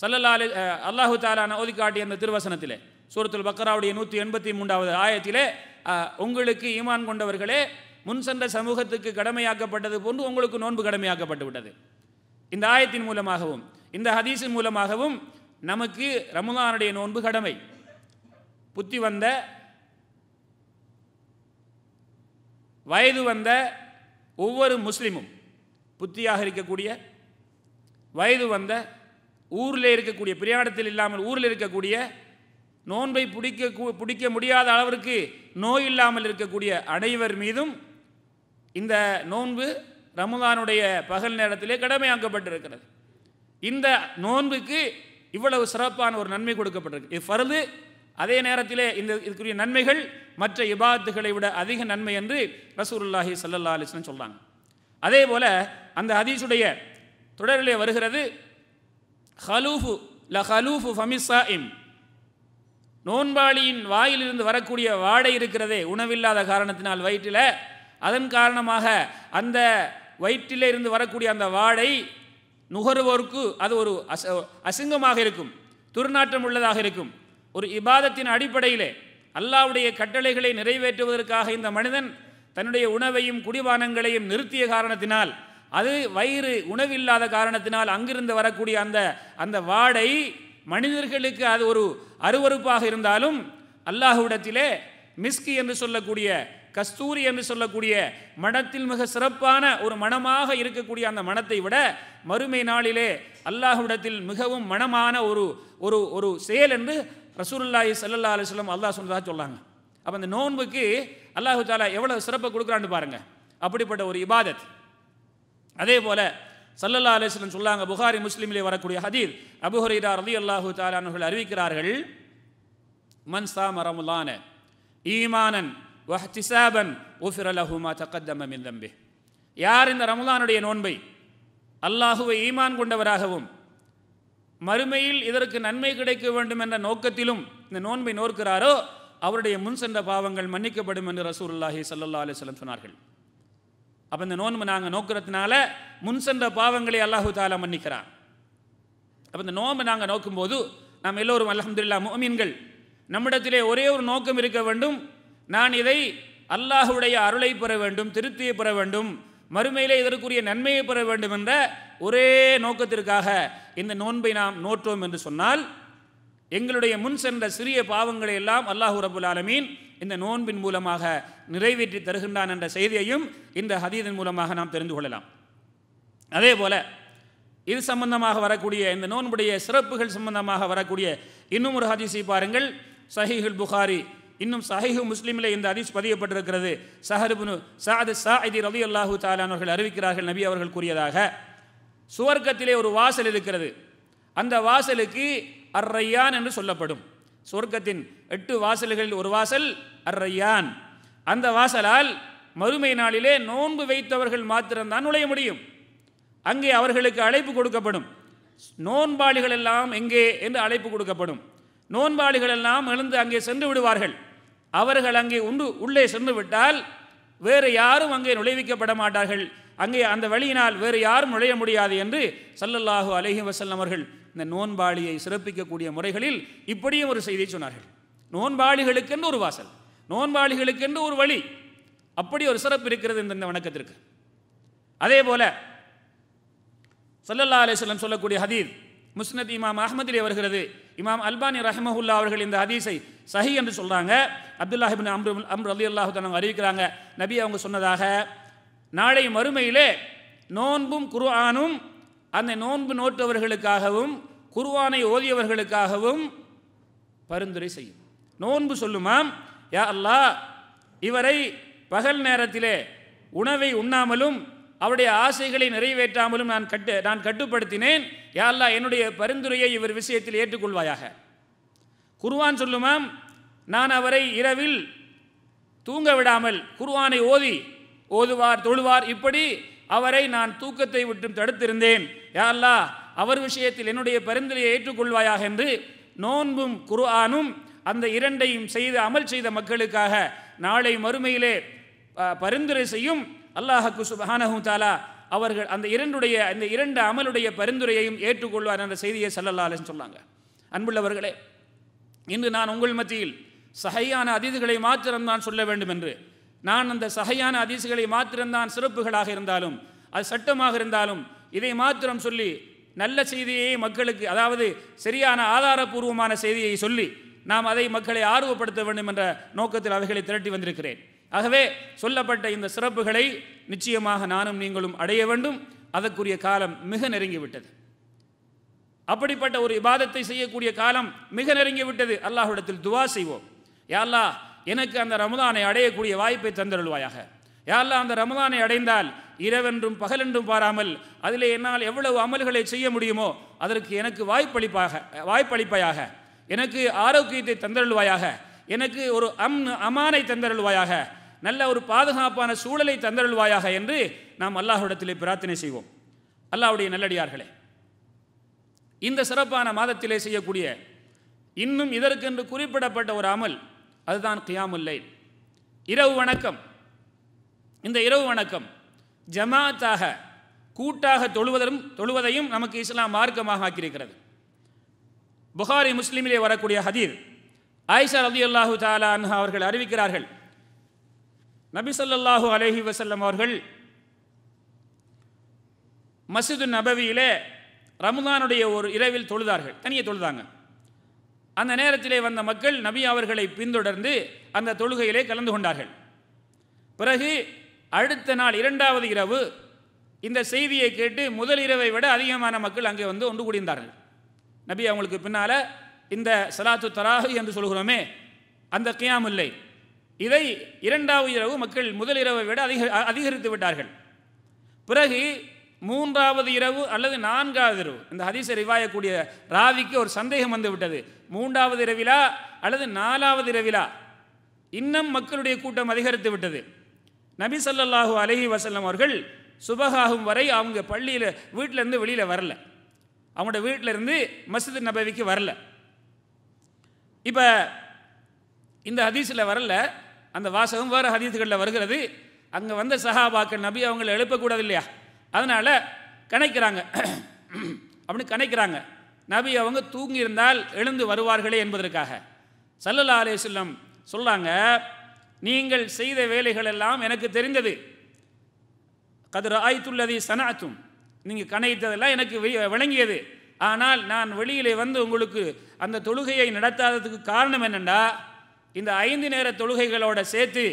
சல்லல்லா அலி அல்லாஹு தாலான ஒதுக்காட்டிய அந்த திருவசனத்திலே சூரத்துல் பக்கராவுடைய நூற்றி எண்பத்தி மூன்றாவது ஆயத்திலே உங்களுக்கு ஈமான் கொண்டவர்களே முன் சென்ற சமூகத்துக்கு கடமையாக்கப்பட்டது போன்று உங்களுக்கு நோன்பு கடமையாக்கப்பட்டு விட்டது இந்த ஆயத்தின் மூலமாகவும் இந்த ஹதீஸின் மூலமாகவும் நமக்கு ரமலானுடைய நோன்பு கடமை புத்தி வந்த வயது வந்த ஒவ்வொரு முஸ்லீமும் புத்தியாக இருக்கக்கூடிய வயது வந்த ஊரில் இருக்கக்கூடிய பிரியாணத்தில் இல்லாமல் ஊரில் இருக்கக்கூடிய நோன்பை பிடிக்க பிடிக்க முடியாத அளவிற்கு நோய் இல்லாமல் இருக்கக்கூடிய அனைவர் மீதும் இந்த நோன்பு ரமதானுடைய பகல் நேரத்திலே கடமையாக்கப்பட்டிருக்கிறது இந்த நோன்புக்கு இவ்வளவு சிறப்பான ஒரு நன்மை கொடுக்கப்பட்டிருக்கு இது அதே நேரத்திலே இந்த இதுக்குரிய நன்மைகள் மற்ற இபாத்துகளை விட அதிக நன்மை என்று ரசூருல்லாஹி சல்லா அலிஸ்லன் சொல்கிறாங்க அதே போல் அந்த ஹதீஸுடைய தொடரிலே வருகிறது ஹலூஃபு ல ஹலூஃபு ஃபமிசா இம் நோன்பாளியின் வாயிலிருந்து வரக்கூடிய வாடை இருக்கிறதே உணவில்லாத காரணத்தினால் வயிற்றில் அதன் காரணமாக அந்த வயிற்றிலே இருந்து வரக்கூடிய அந்த வாடை நுகர்வோருக்கு அது ஒரு அச அசிங்கமாக இருக்கும் துர்நாற்றம் உள்ளதாக இருக்கும் ஒரு இபாதத்தின் அடிப்படையிலே அல்லாவுடைய கட்டளைகளை நிறைவேற்றுவதற்காக இந்த மனிதன் தன்னுடைய உணவையும் குடிபானங்களையும் நிறுத்திய காரணத்தினால் அது வயிறு உணவில்லாத காரணத்தினால் அங்கிருந்து வரக்கூடிய அந்த அந்த வாடை மனிதர்களுக்கு அது ஒரு அருவறுப்பாக இருந்தாலும் அல்லாஹுவிடத்திலே மிஸ்கி என்று சொல்லக்கூடிய கஸ்தூரி என்று சொல்லக்கூடிய மனத்தில் மிக சிறப்பான ஒரு மனமாக இருக்கக்கூடிய அந்த மனத்தை விட மறுமை நாளிலே அல்லாஹுவிடத்தில் மிகவும் மனமான ஒரு ஒரு ஒரு செயல் என்று ரசூல்லாஹி சல்லா அலிஸ்லம் அல்லாஹ் சொன்னதாக சொல்லாங்க அப்போ அந்த நோன்புக்கு அல்லாஹு தாலா எவ்வளோ சிறப்பை கொடுக்குறான்னு பாருங்கள் அப்படிப்பட்ட ஒரு இபாதத் அதே போல சல்லல்லா அலிஸ்லன் சொல்லாங்க புகாரி முஸ்லீமிலே வரக்கூடிய ஹதீர் அபுஹரீரா ரதி அல்லாஹூ தாலானவர்கள் அறிவிக்கிறார்கள் மன் சாம ரமுலான ஈமானன் வஹ்திசாபன் உஃபிரலஹுமா தக்கத்தம்ம மின் தம்பி யார் இந்த ரமுலானுடைய நோன்பை அல்லாஹுவை ஈமான் கொண்டவராகவும் மறுமையில் இதற்கு நன்மை கிடைக்க வேண்டும் என்ற நோக்கத்திலும் இந்த நோன்பை நோக்கிறாரோ அவருடைய முன் சென்ற பாவங்கள் மன்னிக்கப்படும் என்று அல்லாஹி சல்லா அலிஸ்லம் சொன்னார்கள் அப்போ இந்த நோன்பு நாங்கள் நோக்கிறதுனால முன் சென்ற பாவங்களை அல்லாஹு தாலா மன்னிக்கிறான் அப்போ இந்த நோன்பு நாங்கள் நோக்கும்போது நாம் எல்லோரும் அலமதுல்லா மோமீன்கள் நம்மிடத்திலே ஒரே ஒரு நோக்கம் இருக்க வேண்டும் நான் இதை அல்லாஹுடைய அருளை பெற வேண்டும் திருப்தியை பெற வேண்டும் மறுமையிலே இதற்குரிய நன்மையை பெற வேண்டும் என்ற ஒரே நோக்கத்திற்காக இந்த நோன்பை நாம் நோற்றோம் என்று சொன்னால் எங்களுடைய முன் சென்ற சிறிய பாவங்களை எல்லாம் அல்லாஹூ ரபுல் ஆலமீன் இந்த நோன்பின் மூலமாக நிறைவேற்றி தருகின்றான் என்ற செய்தியையும் இந்த ஹதீதன் மூலமாக நாம் தெரிந்து கொள்ளலாம் அதே போல இது சம்பந்தமாக வரக்கூடிய இந்த நோன்புடைய சிறப்புகள் சம்பந்தமாக வரக்கூடிய இன்னும் ஒரு ஹதீஸை பாருங்கள் சஹிஹுல் புகாரி இன்னும் சஹிஹு முஸ்லீமில் இந்த ஹதீஸ் பதியப்பட்டிருக்கிறது சஹருபுனு சாது சாஹிதி ரவி அல்லாஹூ தாலான் அவர்கள் அறிவிக்கிறார்கள் நபி அவர்கள் கூறியதாக சுவர்க்கத்திலே ஒரு வாசல் இருக்கிறது அந்த வாசலுக்கு அர்ரையான் என்று சொல்லப்படும் சொர்க்கத்தின் எட்டு வாசல்களில் ஒரு வாசல் அர்ரையான் அந்த வாசலால் மறுமை நாளிலே நோன்பு வைத்தவர்கள் மாத்திரம்தான் நுழைய முடியும் அங்கே அவர்களுக்கு அழைப்பு கொடுக்கப்படும் நோன்பாளிகள் எல்லாம் எங்கே என்று அழைப்பு கொடுக்கப்படும் நோன்பாளிகள் எல்லாம் எழுந்து அங்கே சென்று விடுவார்கள் அவர்கள் அங்கே உண்டு உள்ளே சென்று விட்டால் வேறு யாரும் அங்கே நுழைவிக்கப்பட மாட்டார்கள் அங்கே அந்த வழியினால் வேறு யாரும் நுழைய முடியாது என்று சல்லல்லாஹு அலஹி வசல்லம் அவர்கள் இந்த நோன்பாளியை சிறப்பிக்கக்கூடிய முறைகளில் இப்படியும் ஒரு செய்தியை சொன்னார்கள் நோன்பாளிகளுக்கென்று ஒரு வாசல் நோன்பாளிகளுக்கென்று ஒரு வழி அப்படி ஒரு சிறப்பு இருக்கிறது இந்த வணக்கத்திற்கு அதே போல சல்லல்லா அலிஸ்லம் சொல்லக்கூடிய ஹதீத் முஸ்னத் இமாம் அஹமதிலே வருகிறது இமாம் அல்பானி ரஹமஹுல்லா அவர்கள் இந்த ஹதீஸை சஹி என்று சொல்கிறாங்க அப்துல்லாஹிபின் அம்ரு அம்ரு அலி அல்லாஹு அறிவிக்கிறாங்க நபி அவங்க சொன்னதாக நாளை மறுமையிலே நோன்பும் குர்ஆனும் அந்த நோன்பு நோட்டவர்களுக்காகவும் குருவானை ஓதியவர்களுக்காகவும் பரிந்துரை செய்யும் நோன்பு சொல்லுமாம் யா அல்லா இவரை பகல் நேரத்திலே உணவை உண்ணாமலும் அவருடைய ஆசைகளை நிறைவேற்றாமலும் நான் கட்டு நான் கட்டுப்படுத்தினேன் யா அல்லா என்னுடைய பரிந்துரையை இவர் விஷயத்தில் ஏற்றுக்கொள்வாயாக குருவான் சொல்லுமாம் நான் அவரை இரவில் தூங்க விடாமல் குருவானை ஓதி ஓதுவார் தொழுவார் இப்படி அவரை நான் தூக்கத்தை விட்டும் தடுத்திருந்தேன் யாரல்லா அவர் விஷயத்தில் என்னுடைய பரிந்துரையை ஏற்றுக்கொள்வாயாக என்று நோன்பும் குர்ஆனும் அந்த இரண்டையும் செய்து அமல் செய்த மக்களுக்காக நாளை மறுமையிலே பரிந்துரை செய்யும் அல்லாஹக்கு சுபானஹூ தாலா அவர்கள் அந்த இரண்டுடைய அந்த இரண்டு அமலுடைய பரிந்துரையையும் ஏற்றுக்கொள்வார் என்ற செய்தியை செல்லலாலன்னு சொன்னாங்க அன்புள்ளவர்களே இன்று நான் உங்கள் மத்தியில் சகையான அதிதிகளை மாத்திரம் நான் சொல்ல வேண்டும் என்று நான் அந்த சகையான அதிசுகளை மாத்திரம்தான் சிறப்புகளாக இருந்தாலும் அது சட்டமாக இருந்தாலும் இதை மாத்திரம் சொல்லி நல்ல செய்தியை மக்களுக்கு அதாவது சரியான ஆதாரபூர்வமான செய்தியை சொல்லி நாம் அதை மக்களை ஆர்வப்படுத்த வேண்டும் என்ற நோக்கத்தில் அவைகளை திரட்டி வந்திருக்கிறேன் ஆகவே சொல்லப்பட்ட இந்த சிறப்புகளை நிச்சயமாக நானும் நீங்களும் அடைய வேண்டும் அதற்குரிய காலம் மிக நெருங்கிவிட்டது அப்படிப்பட்ட ஒரு இபாதத்தை செய்யக்கூடிய காலம் மிக நெருங்கிவிட்டது அல்லாஹுடத்தில் துவா செய்வோம் அல்லாஹ் எனக்கு அந்த ரமதானை அடையக்கூடிய வாய்ப்பை தந்தருள்வாயாக யாரெல்லாம் அந்த ரமதானை அடைந்தால் இரவென்றும் பகலென்றும் பாராமல் அதில் என்னால் எவ்வளவு அமல்களை செய்ய முடியுமோ அதற்கு எனக்கு வாய்ப்பளிப்பாக வாய்ப்பளிப்பாயாக எனக்கு ஆரோக்கியத்தை தந்தருள்வாயாக எனக்கு ஒரு அம் அமானை தந்தருள்வாயாக நல்ல ஒரு பாதுகாப்பான சூழலை தந்தருள்வாயாக என்று நாம் அல்லாஹ்விடத்திலே பிரார்த்தனை செய்வோம் அல்லாஹுடைய நல்லடியார்களே இந்த சிறப்பான மாதத்திலே செய்யக்கூடிய இன்னும் இதற்கென்று குறிப்பிடப்பட்ட ஒரு அமல் அதுதான் கியாமுல்லை இரவு வணக்கம் இந்த இரவு வணக்கம் ஜமாத்தாக கூட்டாக தொழுவதும் தொழுவதையும் நமக்கு இஸ்லாம் மார்க்கமாக ஆக்கியிருக்கிறது புகாரி முஸ்லீமிலே வரக்கூடிய ஹதீர் ஆயிஷா ரதி அல்லாஹு தாலா அன்ஹா அவர்கள் அறிவிக்கிறார்கள் நபி சொல்லாஹூ அலஹி வசல்லம் அவர்கள் மசிது நபவியிலே ரமதானுடைய ஒரு இரவில் தொழுதார்கள் தனியே தொழுதாங்க அந்த நேரத்திலே வந்த மக்கள் நபி அவர்களை பின்தொடர்ந்து அந்த தொழுகையிலே கலந்து கொண்டார்கள் பிறகு அடுத்த நாள் இரண்டாவது இரவு இந்த செய்தியை கேட்டு முதல் இரவை விட அதிகமான மக்கள் அங்கே வந்து ஒன்று கூடியிருந்தார்கள் நபி அவங்களுக்கு பின்னால் இந்த சலாத்து தராஹு என்று சொல்கிறோமே அந்த இல்லை இதை இரண்டாவது இரவு மக்கள் முதல் இரவை விட அதிக அதிகரித்து விட்டார்கள் பிறகு மூன்றாவது இரவு அல்லது நான்காவது இரவு இந்த ஹதீச ரிவாயக்கூடிய ராவிக்கு ஒரு சந்தேகம் வந்து விட்டது மூன்றாவது இரவிலா அல்லது நாலாவது இரவிலா இன்னும் மக்களுடைய கூட்டம் அதிகரித்து விட்டது நபி சல்லாஹூ அலஹி வசல்லம் அவர்கள் சுபகாகும் வரை அவங்க பள்ளியில் வீட்டிலேருந்து வெளியில் வரல அவங்களோட வீட்டிலேருந்து மசித் நபவிக்கு வரல இப்போ இந்த ஹதீஸில் வரல அந்த வாசகம் வேறு ஹதீஸுகளில் வருகிறது அங்கே வந்த சஹாபாக்கள் நபி அவங்களை எழுப்பக்கூடாது இல்லையா அதனால் கணக்கிறாங்க அப்படின்னு கணக்கிறாங்க நபி அவங்க தூங்கியிருந்தால் எழுந்து வருவார்களே என்பதற்காக சல்லல்லா அலேஸ்லம் சொல்கிறாங்க நீங்கள் செய்த வேலைகள் எல்லாம் எனக்கு தெரிந்தது கதிர் ஆய்த்துள்ளதை சனாத்தும் நீங்கள் கணைத்ததெல்லாம் எனக்கு விளங்கியது ஆனால் நான் வெளியிலே வந்து உங்களுக்கு அந்த தொழுகையை நடத்தாததுக்கு காரணம் என்னென்னா இந்த ஐந்து நேர தொழுகைகளோட சேர்த்து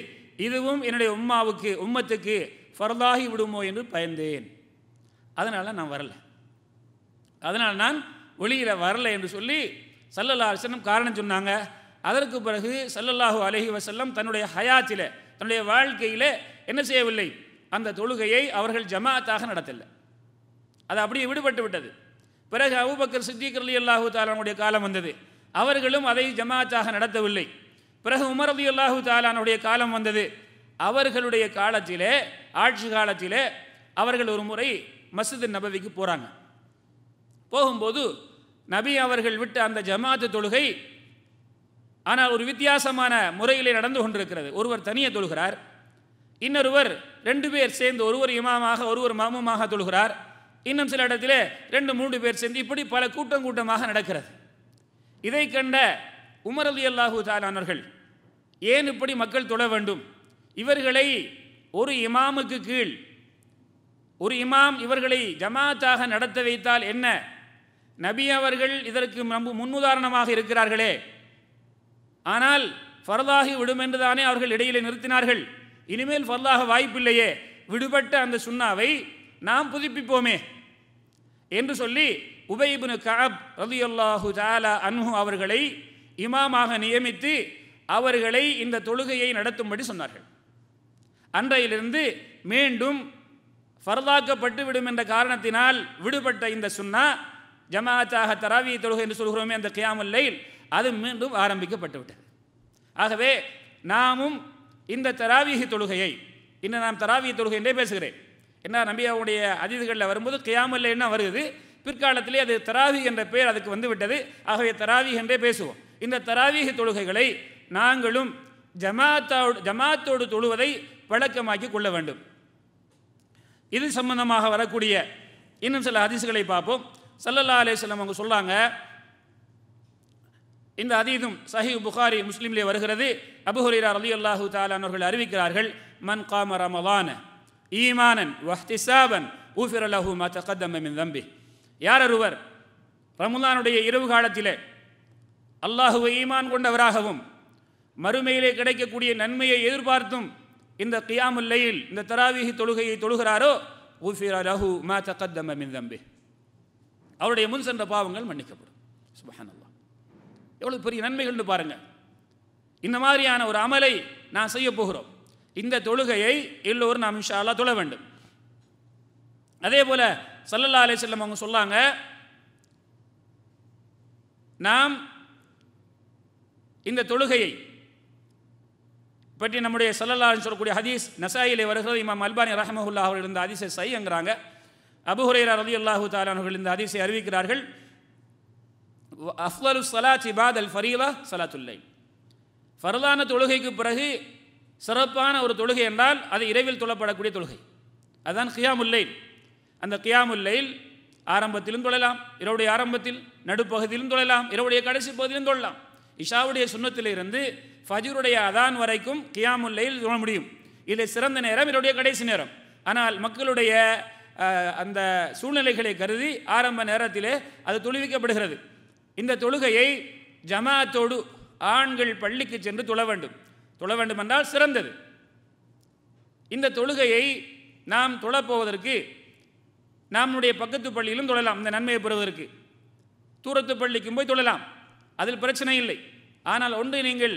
இதுவும் என்னுடைய உம்மாவுக்கு உம்மத்துக்கு ஃபரதாகி விடுமோ என்று பயந்தேன் அதனால் நான் வரலை அதனால் நான் ஒளியில் வரலை என்று சொல்லி சல்லல்லா அலிசல்லம் காரணம் சொன்னாங்க அதற்கு பிறகு சல்லல்லாஹு அலஹி வசல்லம் தன்னுடைய ஹயாத்தில் தன்னுடைய வாழ்க்கையில் என்ன செய்யவில்லை அந்த தொழுகையை அவர்கள் ஜமாத்தாக நடத்தலை அது அப்படியே விடுபட்டு விட்டது பிறகு அபுபக்கர் சித்திக் அலி அல்லாஹூ தாலானுடைய காலம் வந்தது அவர்களும் அதை ஜமாத்தாக நடத்தவில்லை பிறகு உமர் அலி அல்லாஹூ தாலானுடைய காலம் வந்தது அவர்களுடைய காலத்திலே ஆட்சி காலத்திலே அவர்கள் ஒரு முறை மசிது நபவிக்கு போகிறாங்க போகும்போது நபி அவர்கள் விட்ட அந்த ஜமாத்து தொழுகை ஆனால் ஒரு வித்தியாசமான முறையிலே நடந்து கொண்டிருக்கிறது ஒருவர் தனியே தொழுகிறார் இன்னொருவர் ரெண்டு பேர் சேர்ந்து ஒருவர் இமாமாக ஒருவர் மாமுமாக தொழுகிறார் இன்னும் சில இடத்துல ரெண்டு மூன்று பேர் சேர்ந்து இப்படி பல கூட்டம் கூட்டமாக நடக்கிறது இதை கண்ட உமர் அலி அல்லாஹூ தாலானவர்கள் ஏன் இப்படி மக்கள் தொழ வேண்டும் இவர்களை ஒரு இமாமுக்கு கீழ் ஒரு இமாம் இவர்களை ஜமாத்தாக நடத்த வைத்தால் என்ன நபி அவர்கள் இதற்கு முன்னுதாரணமாக இருக்கிறார்களே ஆனால் ஃபர்தாகி விடும் என்று தானே அவர்கள் இடையிலே நிறுத்தினார்கள் இனிமேல் ஃபர்தாக வாய்ப்பில்லையே விடுபட்ட அந்த சுண்ணாவை நாம் புதுப்பிப்போமே என்று சொல்லி உபயபுனு காப் ரதியுல்லாஹு ஜாலா அன்ஹு அவர்களை இமாமாக நியமித்து அவர்களை இந்த தொழுகையை நடத்தும்படி சொன்னார்கள் அன்றையிலிருந்து மீண்டும் ஃபர்தாக்கப்பட்டு விடும் என்ற காரணத்தினால் விடுபட்ட இந்த சுன்னா ஜமாத்தாக தராவி தொழுகை என்று சொல்கிறோமே அந்த கியாமுல்லை அது மீண்டும் ஆரம்பிக்கப்பட்டு விட்டது ஆகவே நாமும் இந்த தராவீகி தொழுகையை இன்னும் நாம் தராவி தொழுகை என்றே பேசுகிறேன் என்ன நம்பியாவுடைய அதிதிகளில் வரும்போது கியாமல்லைன்னா வருது பிற்காலத்திலே அது தராவி என்ற பெயர் அதுக்கு வந்துவிட்டது ஆகவே தராவி என்றே பேசுவோம் இந்த தராவீக தொழுகைகளை நாங்களும் ஜமாத்தோடு ஜமாத்தோடு தொழுவதை வழக்கமாக்கி கொள்ள வேண்டும் இது சம்பந்தமாக வரக்கூடிய இன்னும் சில ஹதீசுகளை பார்ப்போம் சல்லல்லா அலேஸ்லம் அவங்க சொல்லாங்க இந்த அதீதும் சஹி புகாரி முஸ்லீம்லேயே வருகிறது அபுஹுரீரா அலி அல்லாஹூ தாலானவர்கள் அறிவிக்கிறார்கள் மன் காம ரமலான ஈமானன் வஹ்திசாபன் ஊஃபிர் அலஹூ மின் தம்பி யார் ஒருவர் இரவு காலத்திலே அல்லாஹுவை ஈமான் கொண்டவராகவும் மறுமையிலே கிடைக்கக்கூடிய நன்மையை எதிர்பார்த்தும் இந்த கியாமுல்லையில் இந்த தராவிகி தொழுகையை தொழுகிறாரோ ஊஃபிரா ரஹு மா தக்கத்தம்ம மின் தம்பி அவருடைய முன் சென்ற பாவங்கள் மன்னிக்கப்படும் சுபஹானல்லா எவ்வளோ பெரிய நன்மைகள்னு பாருங்கள் இந்த மாதிரியான ஒரு அமலை நான் செய்ய போகிறோம் இந்த தொழுகையை எல்லோரும் நாம் இன்ஷாலா தொழ வேண்டும் அதே போல் சல்லல்லா அலே செல்லம் அவங்க சொல்லாங்க நாம் இந்த தொழுகையை பற்றி நம்முடைய சொல்லலான்னு சொல்லக்கூடிய ஹதீஸ் நசாயிலே வருகிறது இமாம் அல்பானி ரஹமஹுல்லா அவர்கள் இருந்த ஹதீஸை சைங்கிறாங்க அபுஹுரேரா ரதி அல்லாஹூ தாலான்கள் இந்த ஹதீஸை அறிவிக்கிறார்கள் அஃவலு சலாத் இபாத் அல் ஃபரீலா சலாத்துல்லை ஃபர்தான தொழுகைக்கு பிறகு சிறப்பான ஒரு தொழுகை என்றால் அது இரவில் தொழப்படக்கூடிய தொழுகை அதுதான் கியாமுல்லை அந்த கியாமுல்லையில் ஆரம்பத்திலும் தொழலாம் இரவுடைய ஆரம்பத்தில் நடுப்பகுதியிலும் தொழலாம் இரவுடைய கடைசி பகுதியிலும் தொழலாம் இஷாவுடைய சுண்ணத்திலிருந்து ஃபஜூருடைய அதான் வரைக்கும் கியாமுல்லையில் தோண முடியும் இதில் சிறந்த நேரம் இதனுடைய கடைசி நேரம் ஆனால் மக்களுடைய அந்த சூழ்நிலைகளை கருதி ஆரம்ப நேரத்திலே அது தொழுவிக்கப்படுகிறது இந்த தொழுகையை ஜமாத்தோடு ஆண்கள் பள்ளிக்கு சென்று தொழ வேண்டும் தொழ வேண்டும் என்றால் சிறந்தது இந்த தொழுகையை நாம் தொழப்போவதற்கு நம்முடைய பக்கத்து பள்ளியிலும் தொழலாம் இந்த நன்மையை பெறுவதற்கு தூரத்து பள்ளிக்கும் போய் தொழலாம் அதில் பிரச்சனை இல்லை ஆனால் ஒன்று நீங்கள்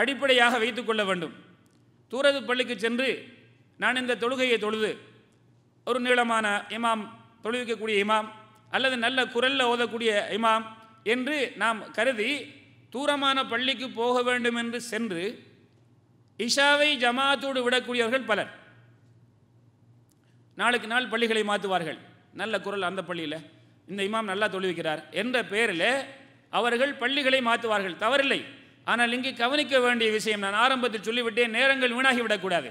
அடிப்படையாக வைத்து கொள்ள வேண்டும் தூரது பள்ளிக்கு சென்று நான் இந்த தொழுகையை தொழுது ஒரு நீளமான இமாம் தொழுவிக்கக்கூடிய இமாம் அல்லது நல்ல குரலில் ஓதக்கூடிய இமாம் என்று நாம் கருதி தூரமான பள்ளிக்கு போக வேண்டும் என்று சென்று இஷாவை ஜமாத்தோடு விடக்கூடியவர்கள் பலர் நாளுக்கு நாள் பள்ளிகளை மாற்றுவார்கள் நல்ல குரல் அந்த பள்ளியில் இந்த இமாம் நல்லா தொழுவிக்கிறார் என்ற பெயரில் அவர்கள் பள்ளிகளை மாற்றுவார்கள் தவறில்லை ஆனால் இங்கே கவனிக்க வேண்டிய விஷயம் நான் ஆரம்பத்தில் சொல்லிவிட்டேன் நேரங்கள் வீணாகிவிடக்கூடாது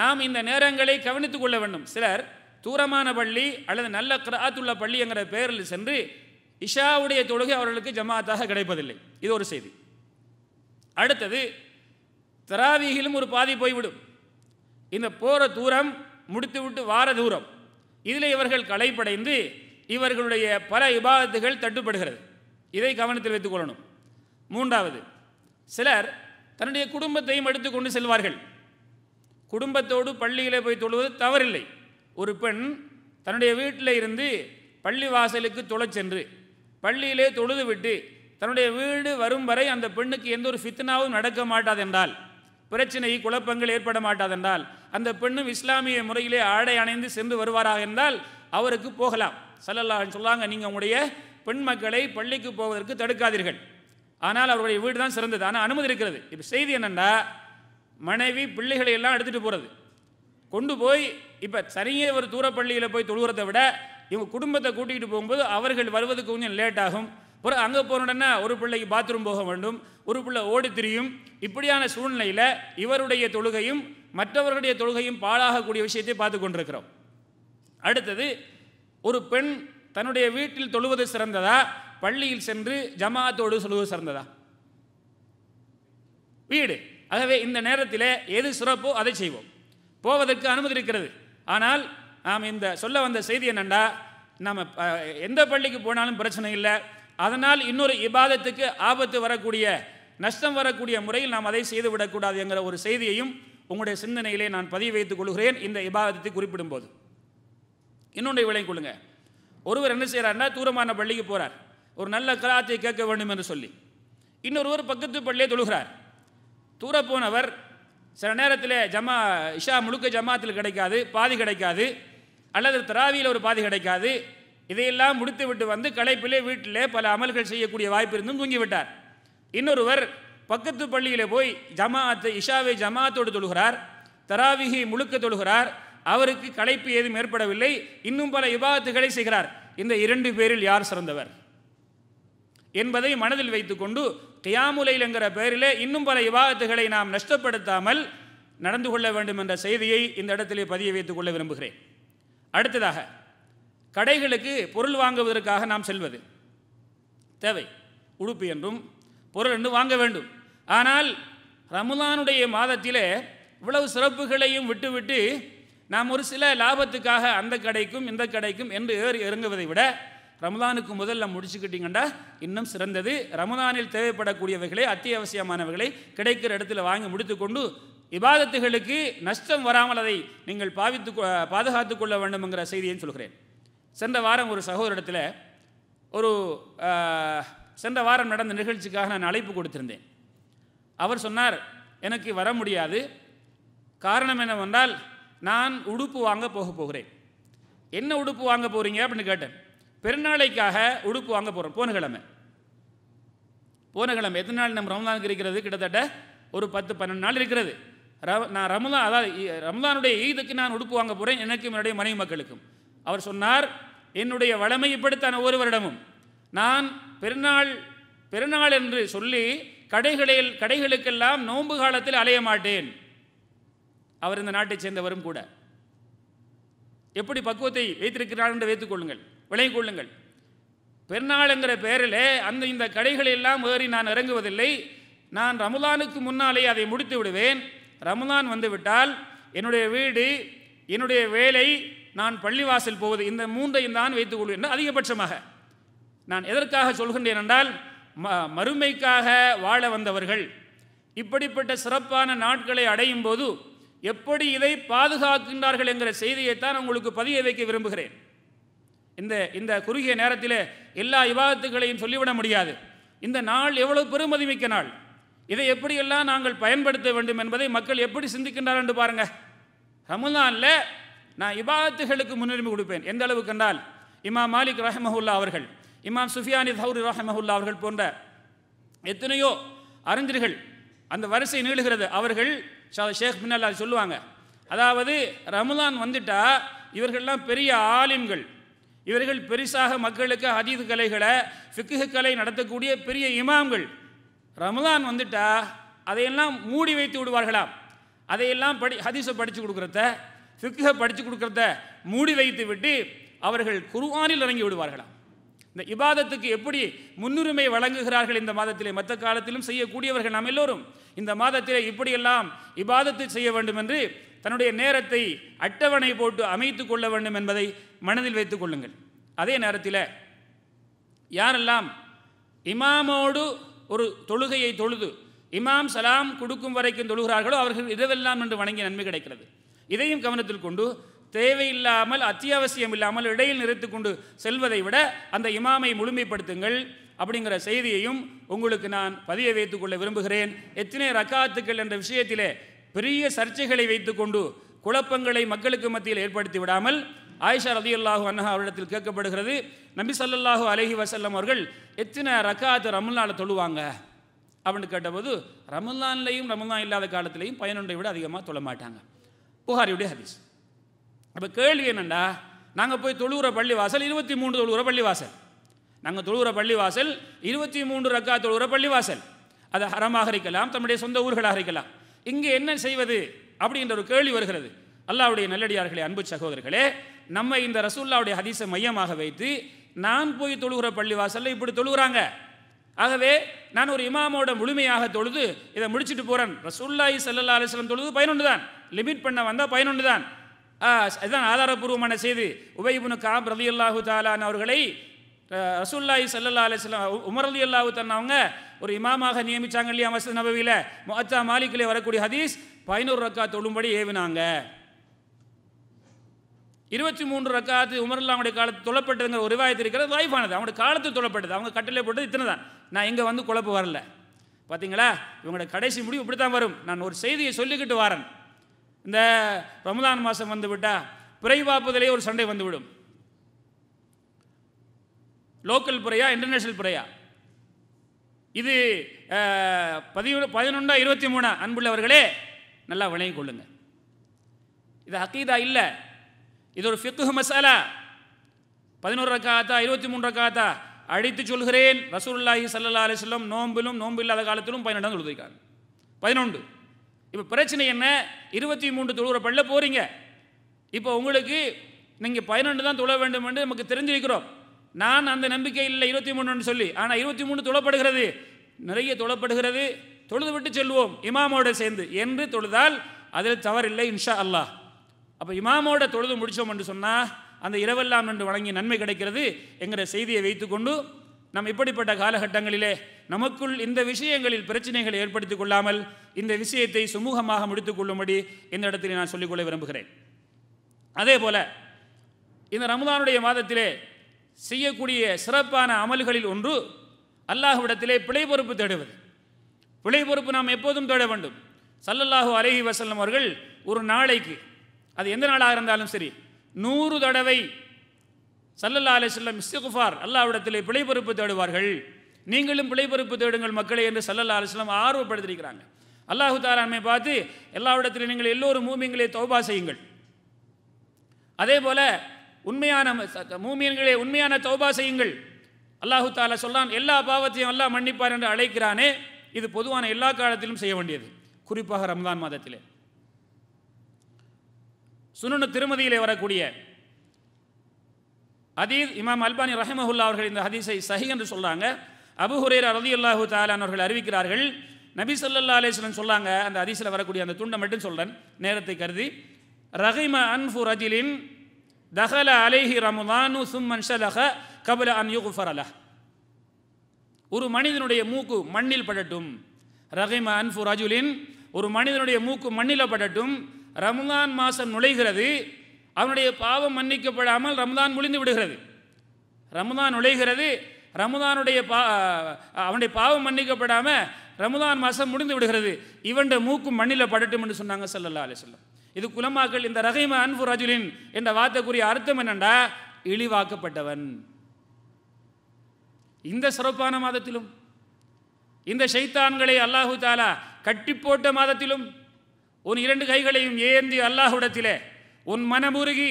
நாம் இந்த நேரங்களை கவனித்துக் கொள்ள வேண்டும் சிலர் தூரமான பள்ளி அல்லது நல்ல கிராத்துள்ள பள்ளி என்கிற பெயரில் சென்று இஷாவுடைய தொழுகை அவர்களுக்கு ஜமாத்தாக கிடைப்பதில்லை இது ஒரு செய்தி அடுத்தது தராவிகிலும் ஒரு பாதி போய்விடும் இந்த போகிற தூரம் முடித்துவிட்டு வார தூரம் இதில் இவர்கள் களைப்படைந்து இவர்களுடைய பல இபாதத்துகள் தட்டுப்படுகிறது இதை கவனத்தில் கொள்ளணும் மூன்றாவது சிலர் தன்னுடைய குடும்பத்தையும் எடுத்துக்கொண்டு செல்வார்கள் குடும்பத்தோடு பள்ளியிலே போய் தொழுவது தவறில்லை ஒரு பெண் தன்னுடைய வீட்டில் இருந்து பள்ளி வாசலுக்கு தொலை சென்று பள்ளியிலே தொழுது விட்டு தன்னுடைய வீடு வரும் வரை அந்த பெண்ணுக்கு எந்த ஒரு ஃபித்னாவும் நடக்க மாட்டாதென்றால் பிரச்சனை குழப்பங்கள் ஏற்பட மாட்டாதென்றால் அந்த பெண்ணும் இஸ்லாமிய முறையிலே ஆடை அணைந்து சென்று வருவாராக இருந்தால் அவருக்கு போகலாம் சல்லல்லா சொல்லாங்க நீங்கள் உங்களுடைய பெண் மக்களை பள்ளிக்கு போவதற்கு தடுக்காதீர்கள் ஆனால் அவருடைய வீடு தான் சிறந்தது ஆனால் அனுமதி இருக்கிறது இப்போ செய்தி என்னென்னா மனைவி பிள்ளைகளை எல்லாம் எடுத்துகிட்டு போகிறது கொண்டு போய் இப்போ சரியே ஒரு தூர பள்ளியில் போய் தொழுகிறத விட இவங்க குடும்பத்தை கூட்டிகிட்டு போகும்போது அவர்கள் வருவதுக்கு கொஞ்சம் லேட் ஆகும் பிறகு அங்கே போனோடனே ஒரு பிள்ளைக்கு பாத்ரூம் போக வேண்டும் ஒரு பிள்ளை ஓடி திரியும் இப்படியான சூழ்நிலையில் இவருடைய தொழுகையும் மற்றவர்களுடைய தொழுகையும் பாழாகக்கூடிய விஷயத்தை பார்த்து கொண்டிருக்கிறோம் அடுத்தது ஒரு பெண் தன்னுடைய வீட்டில் தொழுவது சிறந்ததா பள்ளியில் சென்று ஜமாத்தோடு சொல்லுவது சிறந்ததா வீடு ஆகவே இந்த நேரத்தில் எது சிறப்போ அதை செய்வோம் போவதற்கு அனுமதி இருக்கிறது ஆனால் நாம் இந்த சொல்ல வந்த செய்தி என்னண்டா நம்ம எந்த பள்ளிக்கு போனாலும் பிரச்சனை இல்லை அதனால் இன்னொரு இபாதத்துக்கு ஆபத்து வரக்கூடிய நஷ்டம் வரக்கூடிய முறையில் நாம் அதை செய்து என்கிற ஒரு செய்தியையும் உங்களுடைய சிந்தனையிலே நான் பதிவு வைத்துக் கொள்கிறேன் இந்த இபாதத்தை குறிப்பிடும்போது இன்னொன்றை விளங்கிக் கொள்ளுங்கள் ஒருவர் என்ன செய்கிறார்னா தூரமான பள்ளிக்கு போகிறார் ஒரு நல்ல கலாத்தை கேட்க வேண்டும் என்று சொல்லி இன்னொருவர் பக்கத்து பள்ளியை தொழுகிறார் தூர போனவர் சில நேரத்தில் ஜமா இஷா முழுக்க ஜமாத்தில் கிடைக்காது பாதி கிடைக்காது அல்லது திராவியில் ஒரு பாதி கிடைக்காது இதையெல்லாம் முடித்து விட்டு வந்து களைப்பிலே வீட்டிலே பல அமல்கள் செய்யக்கூடிய வாய்ப்பு இருந்தும் தூங்கிவிட்டார் இன்னொருவர் பக்கத்து பள்ளியில் போய் ஜமாத்தை இஷாவை ஜமாத்தோடு தொழுகிறார் தராவிகி முழுக்க தொழுகிறார் அவருக்கு களைப்பு ஏதும் ஏற்படவில்லை இன்னும் பல விவாதத்துகளை செய்கிறார் இந்த இரண்டு பேரில் யார் சிறந்தவர் என்பதை மனதில் வைத்துக்கொண்டு கியாமுலையில் என்கிற பெயரிலே இன்னும் பல விவாதத்துகளை நாம் நஷ்டப்படுத்தாமல் நடந்து கொள்ள வேண்டும் என்ற செய்தியை இந்த இடத்திலே பதிய வைத்துக் கொள்ள விரும்புகிறேன் அடுத்ததாக கடைகளுக்கு பொருள் வாங்குவதற்காக நாம் செல்வது தேவை உடுப்பு என்றும் பொருள் என்றும் வாங்க வேண்டும் ஆனால் ரமுலானுடைய மாதத்திலே இவ்வளவு சிறப்புகளையும் விட்டுவிட்டு நாம் ஒரு சில லாபத்துக்காக அந்த கடைக்கும் இந்த கடைக்கும் என்று ஏறி இறங்குவதை விட ரமதானுக்கு முதல்ல முடிச்சுக்கிட்டீங்கண்டா இன்னும் சிறந்தது ரமதானில் தேவைப்படக்கூடியவைகளை அத்தியாவசியமானவைகளை கிடைக்கிற இடத்துல வாங்கி முடித்துக்கொண்டு இபாதத்துகளுக்கு நஷ்டம் வராமல் அதை நீங்கள் பாவித்து பாதுகாத்து கொள்ள வேண்டும்ங்கிற செய்தியை சொல்கிறேன் சென்ற வாரம் ஒரு சகோதரத்தில் ஒரு சென்ற வாரம் நடந்த நிகழ்ச்சிக்காக நான் அழைப்பு கொடுத்திருந்தேன் அவர் சொன்னார் எனக்கு வர முடியாது காரணம் என்னவென்றால் நான் உடுப்பு வாங்க போக போகிறேன் என்ன உடுப்பு வாங்க போகிறீங்க அப்படின்னு கேட்டேன் பெருநாளைக்காக உடுப்பு வாங்க போகிறோம் போன கிழமை போன கிழமை எத்தனை நாள் நம்ம ரமதானுக்கு இருக்கிறது கிட்டத்தட்ட ஒரு பத்து பன்னெண்டு நாள் இருக்கிறது ர நான் ரமலான் அதாவது ரமதானுடைய ஈதுக்கு நான் உடுப்பு வாங்க போகிறேன் எனக்கும் என்னுடைய மனைவி மக்களுக்கும் அவர் சொன்னார் என்னுடைய வளமை இப்படித்தான ஒரு வருடமும் நான் பெருநாள் பெருநாள் என்று சொல்லி கடைகளில் கடைகளுக்கெல்லாம் நோன்பு காலத்தில் அலைய மாட்டேன் அவர் இந்த நாட்டைச் சேர்ந்தவரும் கூட எப்படி பக்குவத்தை வைத்திருக்கிறார் என்று வைத்துக் கொள்ளுங்கள் விளங்கிக் கொள்ளுங்கள் பெருநாள் என்கிற பெயரில் அந்த இந்த கடைகளை எல்லாம் ஏறி நான் இறங்குவதில்லை நான் ரமலானுக்கு முன்னாலே அதை முடித்து விடுவேன் ரமலான் வந்துவிட்டால் என்னுடைய வீடு என்னுடைய வேலை நான் பள்ளிவாசல் போவது இந்த மூன்றையும் தான் வைத்துக் கொள்வேன் அதிகபட்சமாக நான் எதற்காக சொல்கின்றேன் என்றால் ம மறுமைக்காக வாழ வந்தவர்கள் இப்படிப்பட்ட சிறப்பான நாட்களை அடையும் போது எப்படி இதை பாதுகாக்கின்றார்கள் என்கிற செய்தியைத்தான் உங்களுக்கு பதிய வைக்க விரும்புகிறேன் இந்த இந்த குறுகிய நேரத்தில் எல்லா விவாதத்துகளையும் சொல்லிவிட முடியாது இந்த நாள் எவ்வளவு பெருமதிமிக்க நாள் இதை எப்படியெல்லாம் நாங்கள் பயன்படுத்த வேண்டும் என்பதை மக்கள் எப்படி சிந்திக்கின்றார் என்று பாருங்கள் ரமலானில் நான் விவாதத்துகளுக்கு முன்னுரிமை கொடுப்பேன் எந்த அளவுக்கு என்றால் இமாம் மாலிக் ரஹமஹுல்லா அவர்கள் இமாம் சுஃபியானி தௌரி ரஹமஹுல்லா அவர்கள் போன்ற எத்தனையோ அறிஞர்கள் அந்த வரிசை நீளுகிறது அவர்கள் ஷேக் பின்னால் அது சொல்லுவாங்க அதாவது ரமலான் வந்துட்டால் இவர்கள்லாம் பெரிய ஆலிம்கள் இவர்கள் பெரிசாக மக்களுக்கு அதீது கலைகளை ஃபிக்கு கலை நடத்தக்கூடிய பெரிய இமாம்கள் ரமலான் வந்துட்டா அதையெல்லாம் மூடி வைத்து விடுவார்களாம் அதையெல்லாம் படி ஹதீஸை படித்து கொடுக்குறத ஃபிக்கு படித்து கொடுக்குறத மூடி வைத்து விட்டு அவர்கள் குருவானில் இறங்கி விடுவார்களாம் இந்த இபாதத்துக்கு எப்படி முன்னுரிமை வழங்குகிறார்கள் இந்த மாதத்திலே மற்ற காலத்திலும் செய்யக்கூடியவர்கள் நாம் எல்லோரும் இந்த மாதத்திலே இப்படியெல்லாம் இபாதத்து செய்ய வேண்டும் என்று தன்னுடைய நேரத்தை அட்டவணை போட்டு அமைத்து கொள்ள வேண்டும் என்பதை மனதில் வைத்துக் கொள்ளுங்கள் அதே நேரத்தில் யாரெல்லாம் இமாமோடு ஒரு தொழுகையை தொழுது இமாம் சலாம் கொடுக்கும் வரைக்கும் தொழுகிறார்களோ அவர்கள் இரவெல்லாம் என்று வணங்கிய நன்மை கிடைக்கிறது இதையும் கவனத்தில் கொண்டு தேவையில்லாமல் அத்தியாவசியம் இல்லாமல் இடையில் நிறுத்தி கொண்டு செல்வதை விட அந்த இமாமை முழுமைப்படுத்துங்கள் அப்படிங்கிற செய்தியையும் உங்களுக்கு நான் பதிய வைத்துக்கொள்ள விரும்புகிறேன் எத்தனை ரக்காத்துக்கள் என்ற விஷயத்திலே பெரிய சர்ச்சைகளை வைத்துக்கொண்டு குழப்பங்களை மக்களுக்கு மத்தியில் ஏற்படுத்தி விடாமல் ஆயிஷா ரதி அல்லாஹு அன்னஹா அவரிடத்தில் கேட்கப்படுகிறது நபி சல்லாஹூ அலஹி வசல்லம் அவர்கள் எத்தனை ரக்காத்து ரமலானில் தொழுவாங்க அப்படின்னு கேட்டபோது ரமலான்லையும் ரமலான் இல்லாத காலத்திலையும் பயனுண்டை விட அதிகமாக தொழமாட்டாங்க மாட்டாங்க புகாரியுடைய ஹதீஸ் அப்போ கேள்வி என்னென்னா நாங்கள் போய் தொழுகிற பள்ளி வாசல் இருபத்தி மூன்று தொழுகிற பள்ளி வாசல் நாங்கள் தொழுகிற பள்ளி வாசல் இருபத்தி மூன்று ரக்கா தொழுகிற பள்ளி வாசல் அதை ஹரமாக இருக்கலாம் தம்முடைய சொந்த ஊர்களாக இருக்கலாம் இங்கே என்ன செய்வது அப்படின்ற ஒரு கேள்வி வருகிறது அல்லாவுடைய நல்லடியார்களே அன்பு சகோதரர்களே நம்ம இந்த ரசூல்லாவுடைய ஹதீஸை மையமாக வைத்து நான் போய் தொழுகிற பள்ளி வாசலில் இப்படி தொழுகிறாங்க ஆகவே நான் ஒரு இமாமோட முழுமையாக தொழுது இதை முடிச்சுட்டு போகிறேன் ரசூல்லாய் செல்லல்லா அலிஸ்லம் தொழுது பதினொன்று தான் லிமிட் பண்ண வந்தால் பதினொன்று தான் அதுதான் ஆதாரபூர்வமான செய்தி உபயபுனு காப் ரதி அல்லாஹு தாலான் அவர்களை ரசூல்லாய் சல்லா அலிஸ்லாம் உமர் அலி அல்லாஹு தன்னவங்க ஒரு இமாமாக நியமித்தாங்க இல்லையா மசத் நபவியில் முத்தா மாலிக்கிலே வரக்கூடிய ஹதீஸ் பதினோரு ரக்கா தொழும்படி ஏவினாங்க இருபத்தி மூன்று ரக்காத்து உமர்லா அவங்களுடைய காலத்து தொழப்பட்டதுங்கிற ஒரு விவாயத்து இருக்கிறது வாய்ப்பானது அவங்களுடைய காலத்து தொழப்பட்டது அவங்க கட்டளை போட்டது இத்தனை தான் நான் இங்கே வந்து குழப்பு வரல பார்த்தீங்களா இவங்களோட கடைசி முடிவு இப்படி தான் வரும் நான் ஒரு செய்தியை சொல்லிக்கிட்டு வரேன் இந்த ரமதான் மாதம் வந்துவிட்டால் பிறை பார்ப்பதிலே ஒரு சண்டை வந்துவிடும் லோக்கல் பிறையா இன்டர்நேஷ்னல் பிறையா இது பதி பதினொன்றா இருபத்தி மூணா அன்புள்ளவர்களே நல்லா விளங்கிக் கொள்ளுங்க இது அக்கீதா இல்லை இது ஒரு ஃபிக்கு மசாலா பதினோரு ரக்காத்தா இருபத்தி மூன்று ரக்காத்தா அழைத்து சொல்கிறேன் ரசூல்லாஹி சல்லா அலிஸ்லம் நோம்பிலும் நோம்பு இல்லாத காலத்திலும் பதினெண்டாம் சொல்லியிருக்காங்க பதினொன்று இப்போ பிரச்சனை என்ன இருபத்தி மூன்று தொழுகிற பள்ள போகிறீங்க இப்போ உங்களுக்கு நீங்கள் பதினொன்று தான் தொழ வேண்டும் என்று நமக்கு தெரிஞ்சிருக்கிறோம் நான் அந்த நம்பிக்கை இல்லை இருபத்தி மூணுன்னு சொல்லி ஆனால் இருபத்தி மூணு தொழப்படுகிறது நிறைய தொழப்படுகிறது தொழுது விட்டு செல்வோம் இமாமோட சேர்ந்து என்று தொழுதால் அதில் தவறில்லை இன்ஷா அல்லாஹ் அப்போ இமாமோட தொழுது முடித்தோம் என்று சொன்னால் அந்த இரவெல்லாம் நன்று வழங்கி நன்மை கிடைக்கிறது என்கிற செய்தியை வைத்துக்கொண்டு நம் இப்படிப்பட்ட காலகட்டங்களிலே நமக்குள் இந்த விஷயங்களில் பிரச்சனைகளை ஏற்படுத்திக் கொள்ளாமல் இந்த விஷயத்தை சுமூகமாக முடித்துக் கொள்ளும்படி இந்த இடத்தில் நான் சொல்லிக்கொள்ள விரும்புகிறேன் அதே போல இந்த ரமதானுடைய மாதத்திலே செய்யக்கூடிய சிறப்பான அமல்களில் ஒன்று அல்லாஹுவிடத்திலே பிழை பொறுப்பு தேடுவது பிழை பொறுப்பு நாம் எப்போதும் தேட வேண்டும் சல்லல்லாஹு அலஹி வசல்லம் அவர்கள் ஒரு நாளைக்கு அது எந்த நாளாக இருந்தாலும் சரி நூறு தடவை சல்லல்லா அலே செல்லம் இஸ்திகுஃபார் அல்லாவிடத்திலே பிழை பொறுப்பு தேடுவார்கள் நீங்களும் பிழை பொறுப்பு தேடுங்கள் மக்களை என்று சல்லல்லா செல்லம் ஆர்வப்படுத்திருக்கிறாங்க அல்லாஹு தாலான்மை பார்த்து எல்லாவிடத்திலும் நீங்கள் எல்லோரும் மூமியங்களே தௌபா செய்யுங்கள் அதே போல உண்மையான மூமியன்களே உண்மையான தௌபா செய்யுங்கள் அல்லாஹு தாலா சொல்லான் எல்லா பாவத்தையும் அல்லாஹ் மன்னிப்பார் என்று அழைக்கிறானே இது பொதுவான எல்லா காலத்திலும் செய்ய வேண்டியது குறிப்பாக ரம்ஜான் மாதத்திலே சுனனு திருமதியிலே வரக்கூடிய ஹதீஸ் இமாம் அல்பானி ரஹமஹுல்லா அவர்கள் இந்த ஹதீஸை சஹி என்று சொல்கிறாங்க அபு ஹுரேர் ரதி அல்லாஹு தாலான் அவர்கள் அறிவிக்கிறார்கள் நபி சொல்லா அலேஸ்வரன் சொல்லாங்க அந்த ஹதீஸில் வரக்கூடிய அந்த துண்டை மட்டும் சொல்கிறேன் நேரத்தை கருதி ரஹிம அன்ஃபு ரஜிலின் தஹல அலேஹி ரமுதானு சும்மன் ஷலஹ கபல அன் யுகுஃபர் அலஹ் ஒரு மனிதனுடைய மூக்கு மண்ணில் படட்டும் ரஹிம அன்ஃபு ரஜுலின் ஒரு மனிதனுடைய மூக்கு மண்ணில் படட்டும் ரமுதான் மாதம் நுழைகிறது அவனுடைய பாவம் மன்னிக்கப்படாமல் ரமதான் முடிந்து விடுகிறது ரமதான் நுழைகிறது ரமதானுடைய பா அவனுடைய பாவம் மன்னிக்கப்படாமல் ரமதான் மாதம் முடிந்து விடுகிறது இவன் மூக்கும் மண்ணில் படட்டும் என்று சொன்னாங்க சல்லல்லா அலே சொல்லம் இது குலமாக்கள் இந்த ரஹீம அன்பு ரஜுலின் என்ற வார்த்தைக்குரிய அர்த்தம் என்னண்டா இழிவாக்கப்பட்டவன் இந்த சிறப்பான மாதத்திலும் இந்த சைத்தான்களை அல்லாஹு தாலா கட்டி போட்ட மாதத்திலும் உன் இரண்டு கைகளையும் ஏந்தி அல்லாஹுடத்திலே உன் மனமுருகி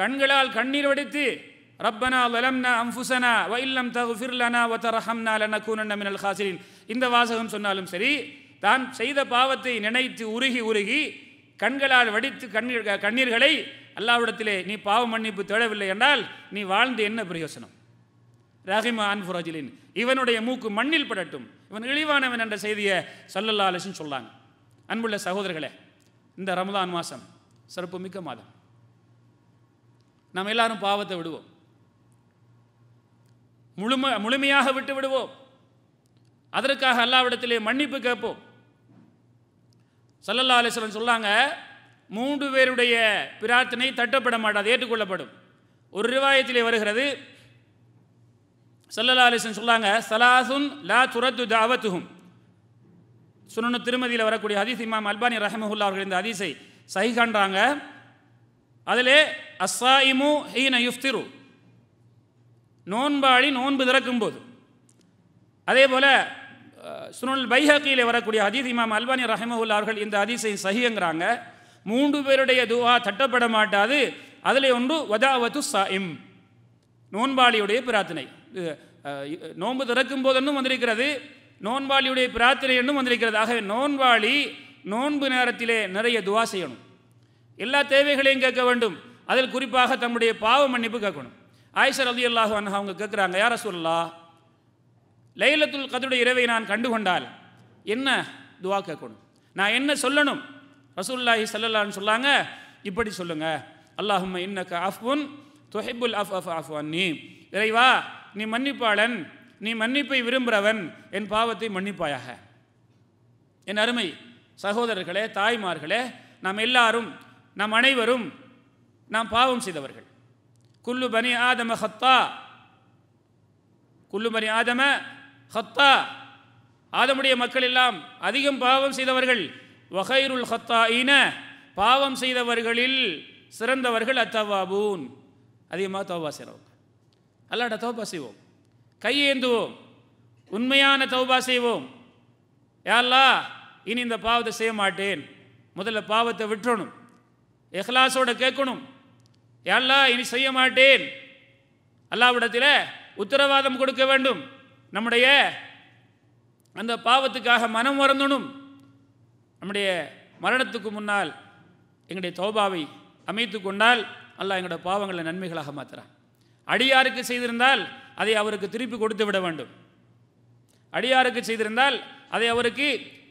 கண்களால் கண்ணீர் வடித்து ரப்பனா லலம்னா அம்புசனா வைல்லம் தகுஃபிர்லனா வத்தரஹம்னா கூனன் மினல் ஹாசிரின் இந்த வாசகம் சொன்னாலும் சரி தான் செய்த பாவத்தை நினைத்து உருகி உருகி கண்களால் வடித்து கண்ணீர் கண்ணீர்களை அல்லாவிடத்திலே நீ பாவ மன்னிப்பு தேடவில்லை என்றால் நீ வாழ்ந்து என்ன பிரயோசனம் ரஹிமா அன்ஃபுரஜிலின் இவனுடைய மூக்கு மண்ணில் படட்டும் இவன் இழிவானவன் என்ற செய்தியை சல்லல்லா அலிசுன்னு சொல்லாங்க அன்புள்ள சகோதரர்களே இந்த ரமதான் மாதம் சிறப்புமிக்க மாதம் நாம் எல்லாரும் பாவத்தை விடுவோம் முழுமை முழுமையாக விட்டு விடுவோம் அதற்காக அல்லாவிடத்திலே மன்னிப்பு கேட்போம் சல்லல்லா அலிஸ்வரன் சொல்லாங்க மூன்று பேருடைய பிரார்த்தனை தட்டப்பட மாட்டாது ஏற்றுக்கொள்ளப்படும் ஒரு ரிவாயத்திலே வருகிறது சல்லல்லா அலிஸ்வன் சொல்லாங்க சலாசுன் லா துரத்து தாவத்துகும் சுனனு திருமதியில் வரக்கூடிய ஹதீஸ் இமாம் அல்பானி ரஹமஹுல்லா அவர்கள் இந்த ஹதீஸை சஹி அதிலே அஸ்ஸாயிமு ஹீன யுஃப்திரு நோன்பாளி நோன்பு திறக்கும் போது அதே போல் சுனல் பைஹக்கியில் வரக்கூடிய ஹதீஸ் இமாம் அல்வானி ரஹமவுல்லா அவர்கள் இந்த ஹதீஸை சஹிங்கிறாங்க மூன்று பேருடைய துவா தட்டப்பட மாட்டாது அதில் ஒன்று வதாவது சாயிம் நோன்பாளியுடைய பிரார்த்தனை நோன்பு திறக்கும் போதென்னும் வந்திருக்கிறது நோன்பாளியுடைய பிரார்த்தனை என்றும் வந்திருக்கிறது ஆகவே நோன்பாளி நோன்பு நேரத்திலே நிறைய துவா செய்யணும் எல்லா தேவைகளையும் கேட்க வேண்டும் அதில் குறிப்பாக தம்முடைய பாவ மன்னிப்பு கேட்கணும் ஆயிஷர் அலி அல்லாஹு அன்ஹா அவங்க கேட்குறாங்க யார சொல்லா லைலத்துல் கதருடைய இரவை நான் கண்டுகொண்டால் என்ன துவா கேட்கணும் நான் என்ன சொல்லணும் ரசூல்லாஹி சல்லல்லான்னு சொல்லாங்க இப்படி சொல்லுங்க அல்லாஹும் இன்னக்கு அஃபுன் தொஹிபுல் அஃப் அஃப் அஃப் அன்னி இறைவா நீ மன்னிப்பாளன் நீ மன்னிப்பை விரும்புகிறவன் என் பாவத்தை மன்னிப்பாயாக என் அருமை சகோதரர்களே தாய்மார்களே நாம் எல்லாரும் நாம் அனைவரும் நாம் பாவம் செய்தவர்கள் குல்லு பனி ஆதம ஹத்தா குல்லு பனி ஆதம ஹத்தா ஆதமுடைய மக்கள் எல்லாம் அதிகம் பாவம் செய்தவர்கள் வகைருல் ஹத்தா இன பாவம் செய்தவர்களில் சிறந்தவர்கள் அத்தவாபூன் அதிகமாக தௌபா செய்கிறவங்க அல்லாட்ட தௌபா செய்வோம் கையேந்துவோம் உண்மையான தௌபா செய்வோம் யாரா இனி இந்த பாவத்தை செய்ய மாட்டேன் முதல்ல பாவத்தை விட்டுறணும் எஹ்லாஸோட கேட்கணும் யாழ்லா இனி செய்ய மாட்டேன் அல்லாவிடத்தில் உத்தரவாதம் கொடுக்க வேண்டும் நம்முடைய அந்த பாவத்துக்காக மனம் வறந்தணும் நம்முடைய மரணத்துக்கு முன்னால் எங்களுடைய தோபாவை அமைத்து கொண்டால் அல்லாஹ் எங்களோட பாவங்களை நன்மைகளாக மாற்றுறான் அடியாருக்கு செய்திருந்தால் அதை அவருக்கு திருப்பி கொடுத்து விட வேண்டும் அடியாருக்கு செய்திருந்தால் அதை அவருக்கு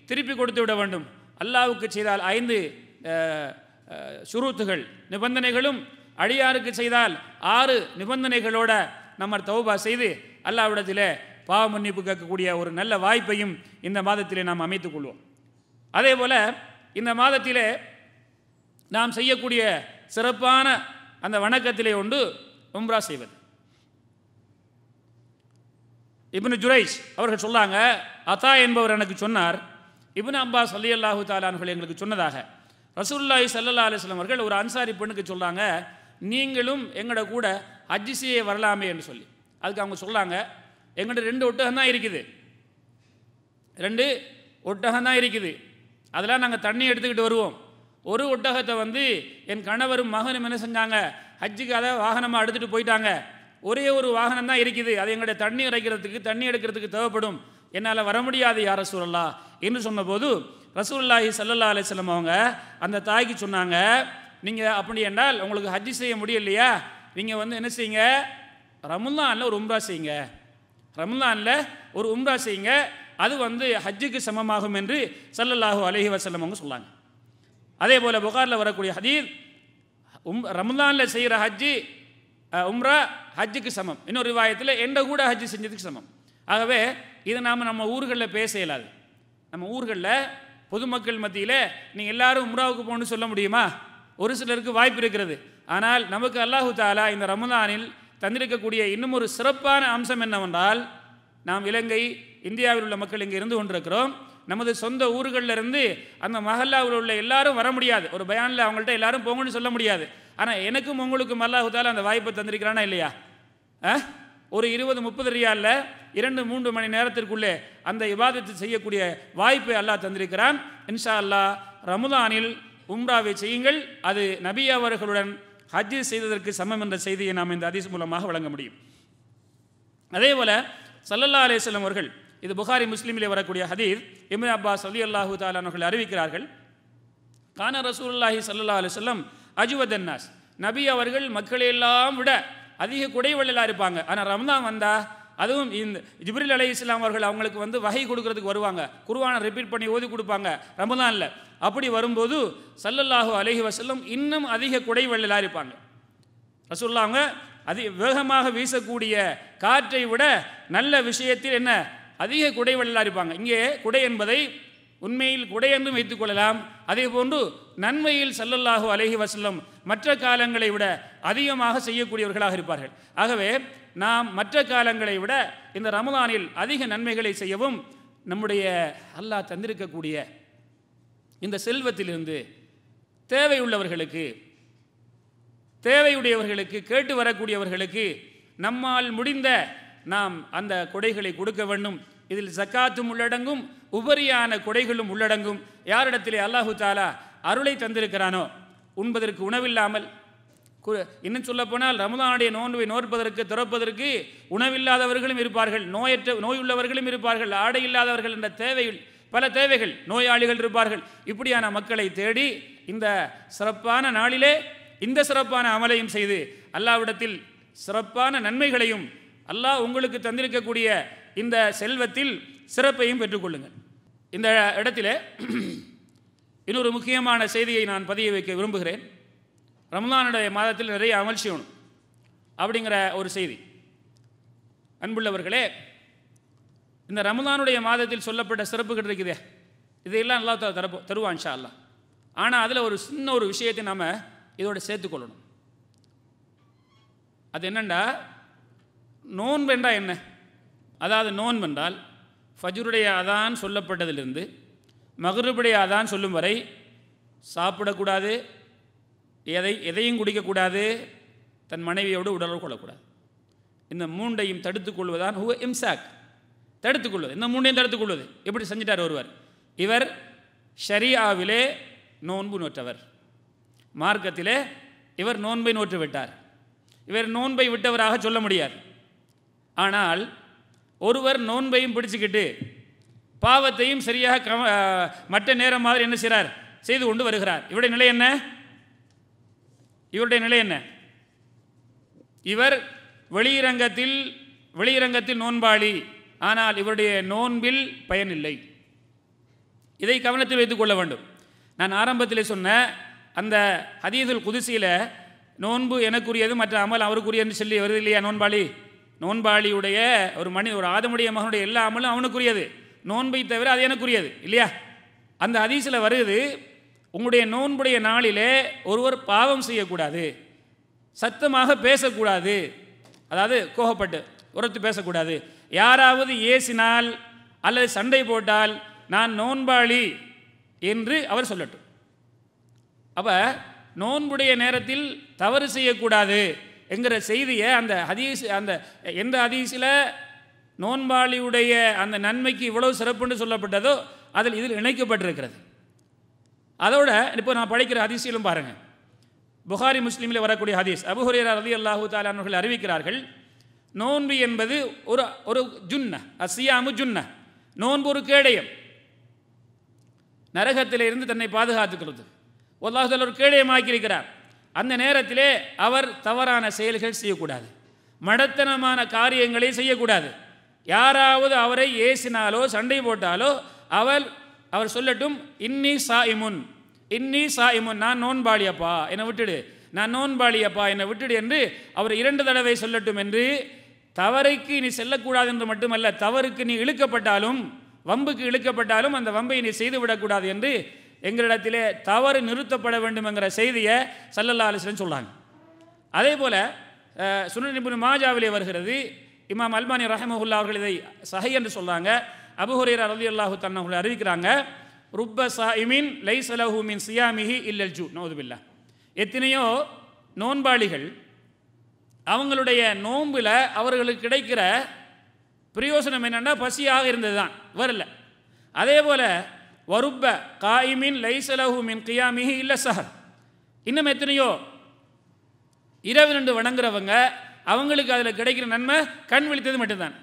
திருப்பி கொடுத்து விட வேண்டும் அல்லாவுக்கு செய்தால் ஐந்து சுருத்துகள் நிபந்தனைகளும் அடியாருக்கு செய்தால் ஆறு நிபந்தனைகளோட நம்ம தௌபா செய்து அல்லாவிடத்தில் பாவ மன்னிப்பு கேட்கக்கூடிய ஒரு நல்ல வாய்ப்பையும் இந்த மாதத்திலே நாம் அமைத்துக் கொள்வோம் அதே போல் இந்த மாதத்திலே நாம் செய்யக்கூடிய சிறப்பான அந்த வணக்கத்திலே ஒன்று உம்ரா செய்வது இப்னு ஜுரைஸ் அவர்கள் சொல்லாங்க அத்தா என்பவர் எனக்கு சொன்னார் இபுன் அப்பாஸ் அலி அல்லாஹூ தாலான்கள் எங்களுக்கு சொன்னதாக ரசூல்லாய் சல்லா அலிஸ்லாம் அவர்கள் ஒரு அன்சாரி பெண்ணுக்கு சொல்கிறாங்க நீங்களும் எங்களோட கூட அஜிசியை வரலாமே என்று சொல்லி அதுக்கு அவங்க சொல்கிறாங்க எங்கள்கிட்ட ரெண்டு ஒட்டகம் தான் இருக்குது ரெண்டு ஒட்டகம் தான் இருக்குது அதெல்லாம் நாங்கள் தண்ணி எடுத்துக்கிட்டு வருவோம் ஒரு ஒட்டகத்தை வந்து என் கணவரும் மகனும் என்ன செஞ்சாங்க ஹஜ்ஜுக்கு அதை வாகனமாக எடுத்துகிட்டு போயிட்டாங்க ஒரே ஒரு வாகனம் தான் இருக்குது அது எங்களுடைய தண்ணி இறைக்கிறதுக்கு தண்ணி எடுக்கிறதுக்கு தேவைப்படும் என்னால் வர முடியாது யார் ரசூல்லா என்று சொன்னபோது ரசூல்லாஹி சல்லல்லா அலிஸ்லம் அவங்க அந்த தாய்க்கு சொன்னாங்க நீங்கள் அப்படி என்றால் உங்களுக்கு ஹஜ்ஜி செய்ய முடியலையா நீங்கள் வந்து என்ன செய்யுங்க ரமுல்லானில் ஒரு உம்ரா செய்யுங்க ரம்லானில் ஒரு உம்ரா செய்யுங்க அது வந்து ஹஜ்ஜுக்கு சமமாகும் என்று சல்லல்லாஹூ அலஹி வசல்லம் அவங்க சொல்லாங்க அதே போல் புகாரில் வரக்கூடிய ஹதீர் உம் ரம்லானில் செய்கிற ஹஜ்ஜி உம்ரா ஹஜ்ஜுக்கு சமம் இன்னொரு விவாயத்தில் எந்த கூட ஹஜ்ஜு செஞ்சதுக்கு சமம் ஆகவே இதை நாம் நம்ம ஊர்களில் பேச இயலாது நம்ம ஊர்களில் பொதுமக்கள் மத்தியில் நீங்கள் எல்லாரும் உம்ராவுக்கு போகணும்னு சொல்ல முடியுமா ஒரு சிலருக்கு வாய்ப்பு இருக்கிறது ஆனால் நமக்கு அல்லாஹு தாலா இந்த ரமதானில் தந்திருக்கக்கூடிய இன்னும் ஒரு சிறப்பான அம்சம் என்னவென்றால் நாம் இலங்கை இந்தியாவில் உள்ள மக்கள் இங்கே இருந்து கொண்டிருக்கிறோம் நமது சொந்த ஊர்களில் இருந்து அந்த மஹல்லாவில் உள்ள எல்லாரும் வர முடியாது ஒரு பயானில் அவங்கள்ட்ட எல்லாரும் போங்கன்னு சொல்ல முடியாது ஆனால் எனக்கும் உங்களுக்கும் அல்லாஹு தாலா அந்த வாய்ப்பை தந்திருக்கிறானா இல்லையா ஆ ஒரு இருபது முப்பது ரியாலில் இரண்டு மூன்று மணி நேரத்திற்குள்ளே அந்த விவாதத்தை செய்யக்கூடிய வாய்ப்பை அல்லாஹ் தந்திருக்கிறான் இன்ஷா அல்லா ரமுதானில் உம்ராவை செய்யுங்கள் அது நபி அவர்களுடன் ஹஜ்ஜி செய்ததற்கு சமம் என்ற செய்தியை நாம் இந்த அதிஸ் மூலமாக வழங்க முடியும் அதே போல் சல்லல்லா அலேஸ்லம் அவர்கள் இது புகாரி முஸ்லீமில் வரக்கூடிய ஹதீர் இம்ரா அப்பாஸ் அலி அல்லாஹூ தாலானவர்கள் அறிவிக்கிறார்கள் கான ரசூல்லாஹி சல்லா அலுவலம் அஜுவதன்னாஸ் நபி அவர்கள் மக்களையெல்லாம் விட அதிக குடைவள்ளலாக இருப்பாங்க ஆனால் ரம்தான் வந்தால் அதுவும் இந்த ஜிப்ரில் அலி இஸ்லாம் அவர்கள் அவங்களுக்கு வந்து வகை கொடுக்கறதுக்கு வருவாங்க குருவானை ரிப்பீட் பண்ணி ஓதி கொடுப்பாங்க ரமதானில் அப்படி வரும்போது சல்லல்லாஹு அலஹி வசல்லம் இன்னும் அதிக குடைவள்ளலாக இருப்பாங்க ரசூல்லா அவங்க அதி வேகமாக வீசக்கூடிய காற்றை விட நல்ல விஷயத்தில் என்ன அதிக குடைவள்ளலாக இருப்பாங்க இங்கே குடை என்பதை உண்மையில் குடை என்றும் வைத்துக் கொள்ளலாம் அதே போன்று நன்மையில் செல்லல்லாக அழகி வசல்லம் மற்ற காலங்களை விட அதிகமாக செய்யக்கூடியவர்களாக இருப்பார்கள் ஆகவே நாம் மற்ற காலங்களை விட இந்த ரமதானில் அதிக நன்மைகளை செய்யவும் நம்முடைய அல்லாஹ் தந்திருக்கக்கூடிய இந்த செல்வத்திலிருந்து தேவையுள்ளவர்களுக்கு தேவையுடையவர்களுக்கு கேட்டு வரக்கூடியவர்களுக்கு நம்மால் முடிந்த நாம் அந்த கொடைகளை கொடுக்க வேண்டும் இதில் ஜக்காத்தும் உள்ளடங்கும் உபரியான கொடைகளும் உள்ளடங்கும் யாரிடத்திலே அல்லாஹு தாலா அருளை தந்திருக்கிறானோ உண்பதற்கு உணவில்லாமல் இன்னும் சொல்ல போனால் ரமதானுடைய நோன்பை நோற்பதற்கு திறப்பதற்கு உணவில்லாதவர்களும் இருப்பார்கள் நோயற்ற நோய் உள்ளவர்களும் இருப்பார்கள் ஆடை இல்லாதவர்கள் என்ற தேவைகள் பல தேவைகள் நோயாளிகள் இருப்பார்கள் இப்படியான மக்களை தேடி இந்த சிறப்பான நாளிலே இந்த சிறப்பான அமலையும் செய்து அல்லாவிடத்தில் சிறப்பான நன்மைகளையும் அல்லாஹ் உங்களுக்கு தந்திருக்கக்கூடிய இந்த செல்வத்தில் சிறப்பையும் பெற்றுக்கொள்ளுங்கள் இந்த இடத்துல *clears throat* இன்னொரு முக்கியமான செய்தியை நான் பதிய வைக்க விரும்புகிறேன் ரம்தானுடைய மாதத்தில் நிறைய அமல்சி செய்யணும் அப்படிங்கிற ஒரு செய்தி அன்புள்ளவர்களே இந்த ரமதானுடைய மாதத்தில் சொல்லப்பட்ட சிறப்புகள் இருக்குதே இதையெல்லாம் நல்லா தரப்பு தருவான் ஷா அல்லா ஆனால் அதில் ஒரு சின்ன ஒரு விஷயத்தை நாம் இதோட சேர்த்துக்கொள்ளணும் அது என்னென்னா நோன்பு என்றால் என்ன அதாவது நோன்பு என்றால் ஃபஜுருடைய அதான் சொல்லப்பட்டதிலிருந்து மகருபுடைய அதான் சொல்லும் வரை சாப்பிடக்கூடாது எதை எதையும் குடிக்கக்கூடாது தன் மனைவியோடு உடல் கொள்ளக்கூடாது இந்த மூண்டையும் தடுத்துக்கொள்வதான் ஹூ இம்சாக் தடுத்துக்கொள்வது இந்த மூண்டையும் தடுத்துக்கொள்வது எப்படி செஞ்சிட்டார் ஒருவர் இவர் ஷரியாவிலே நோன்பு நோற்றவர் மார்க்கத்திலே இவர் நோன்பை நோற்று விட்டார் இவர் நோன்பை விட்டவராக சொல்ல முடியாது ஆனால் ஒருவர் நோன்பையும் பிடிச்சுக்கிட்டு பாவத்தையும் சரியாக கவ மற்ற நேரம் மாதிரி என்ன செய்கிறார் செய்து கொண்டு வருகிறார் இவருடைய நிலை என்ன இவருடைய நிலை என்ன இவர் வெளியரங்கத்தில் வெளியரங்கத்தில் நோன்பாளி ஆனால் இவருடைய நோன்பில் பயனில்லை இதை கவனத்தில் வைத்துக்கொள்ள வேண்டும் நான் ஆரம்பத்தில் சொன்ன அந்த ஹதீதுல் குதிசியில் நோன்பு எனக்குரியது மற்ற அமல் அவருக்குரியதுன்னு சொல்லி வருது இல்லையா நோன்பாளி நோன்பாளியுடைய ஒரு மணி ஒரு ஆதமுடைய மகனுடைய எல்லா அமலும் அவனுக்குரியது நோன்பை தவிர அது எனக்குரியது இல்லையா அந்த அதிசயில் வருது உங்களுடைய நோன்புடைய நாளிலே ஒருவர் பாவம் செய்யக்கூடாது சத்தமாக பேசக்கூடாது அதாவது கோபப்பட்டு உரத்து பேசக்கூடாது யாராவது ஏசினால் அல்லது சண்டை போட்டால் நான் நோன்பாளி என்று அவர் சொல்லட்டும் அப்போ நோன்புடைய நேரத்தில் தவறு செய்யக்கூடாது என்கிற செய்தியை அந்த ஹதீஸ் அந்த எந்த ஹதீஸில் நோன்பாளியுடைய அந்த நன்மைக்கு இவ்வளவு சிறப்புன்னு சொல்லப்பட்டதோ அதில் இதில் இணைக்கப்பட்டிருக்கிறது அதோட இப்போ நான் படிக்கிற ஹதீஸிலும் பாருங்கள் புகாரி முஸ்லீமில் வரக்கூடிய ஹதீஸ் அபுஹுரேரா ரதி அல்லாஹு தாலானவர்கள் அறிவிக்கிறார்கள் நோன்பு என்பது ஒரு ஒரு ஜுன்ன அசியாமு ஜுன்ன நோன்பு ஒரு கேடயம் நரகத்திலிருந்து தன்னை பாதுகாத்துக்கிறது ஒல்லாஹால ஒரு கேடயமாக்கியிருக்கிறார் அந்த நேரத்திலே அவர் தவறான செயல்கள் செய்யக்கூடாது மடத்தனமான காரியங்களை செய்யக்கூடாது யாராவது அவரை ஏசினாலோ சண்டை போட்டாலோ அவர் அவர் சொல்லட்டும் இன்னி சாயிமுன் இன்னி சாயிமுன் நான் நோன்பாளியப்பா என்னை விட்டுடு நான் நோன்பாளியப்பா என்னை விட்டுடு என்று அவர் இரண்டு தடவை சொல்லட்டும் என்று தவறைக்கு நீ செல்லக்கூடாது என்று மட்டுமல்ல தவறுக்கு நீ இழுக்கப்பட்டாலும் வம்புக்கு இழுக்கப்பட்டாலும் அந்த வம்பை நீ செய்துவிடக்கூடாது என்று எங்களிடத்திலே தவறு நிறுத்தப்பட வேண்டும் என்கிற செய்தியை சல்லல்லா அலிஸ்லன் சொல்கிறாங்க அதே போல் சுனநிபுன் மாஜாவிலே வருகிறது இமாம் அல்பானி ரஹமஹுல்லா அவர்கள் இதை சஹை என்று சொல்கிறாங்க அபுஹுரேர் அலதி அல்லாஹு தன்னவர்களை அறிவிக்கிறாங்க ருப்ப சாயிமின் லை சலஹூமின் மின் சியாமிஹி இல்லல் ஜூ நோதுபில்லா எத்தனையோ நோன்பாளிகள் அவங்களுடைய நோன்பில் அவர்களுக்கு கிடைக்கிற பிரயோசனம் என்னென்னா பசியாக இருந்தது தான் வரல அதே போல் வருப்ப காயிமின் லைசலஹு மின் கியாமிஹி இல்லை சஹர் இன்னும் எத்தனையோ இரவு நண்டு வணங்குறவங்க அவங்களுக்கு அதில் கிடைக்கிற நன்மை கண் விழித்தது மட்டும்தான்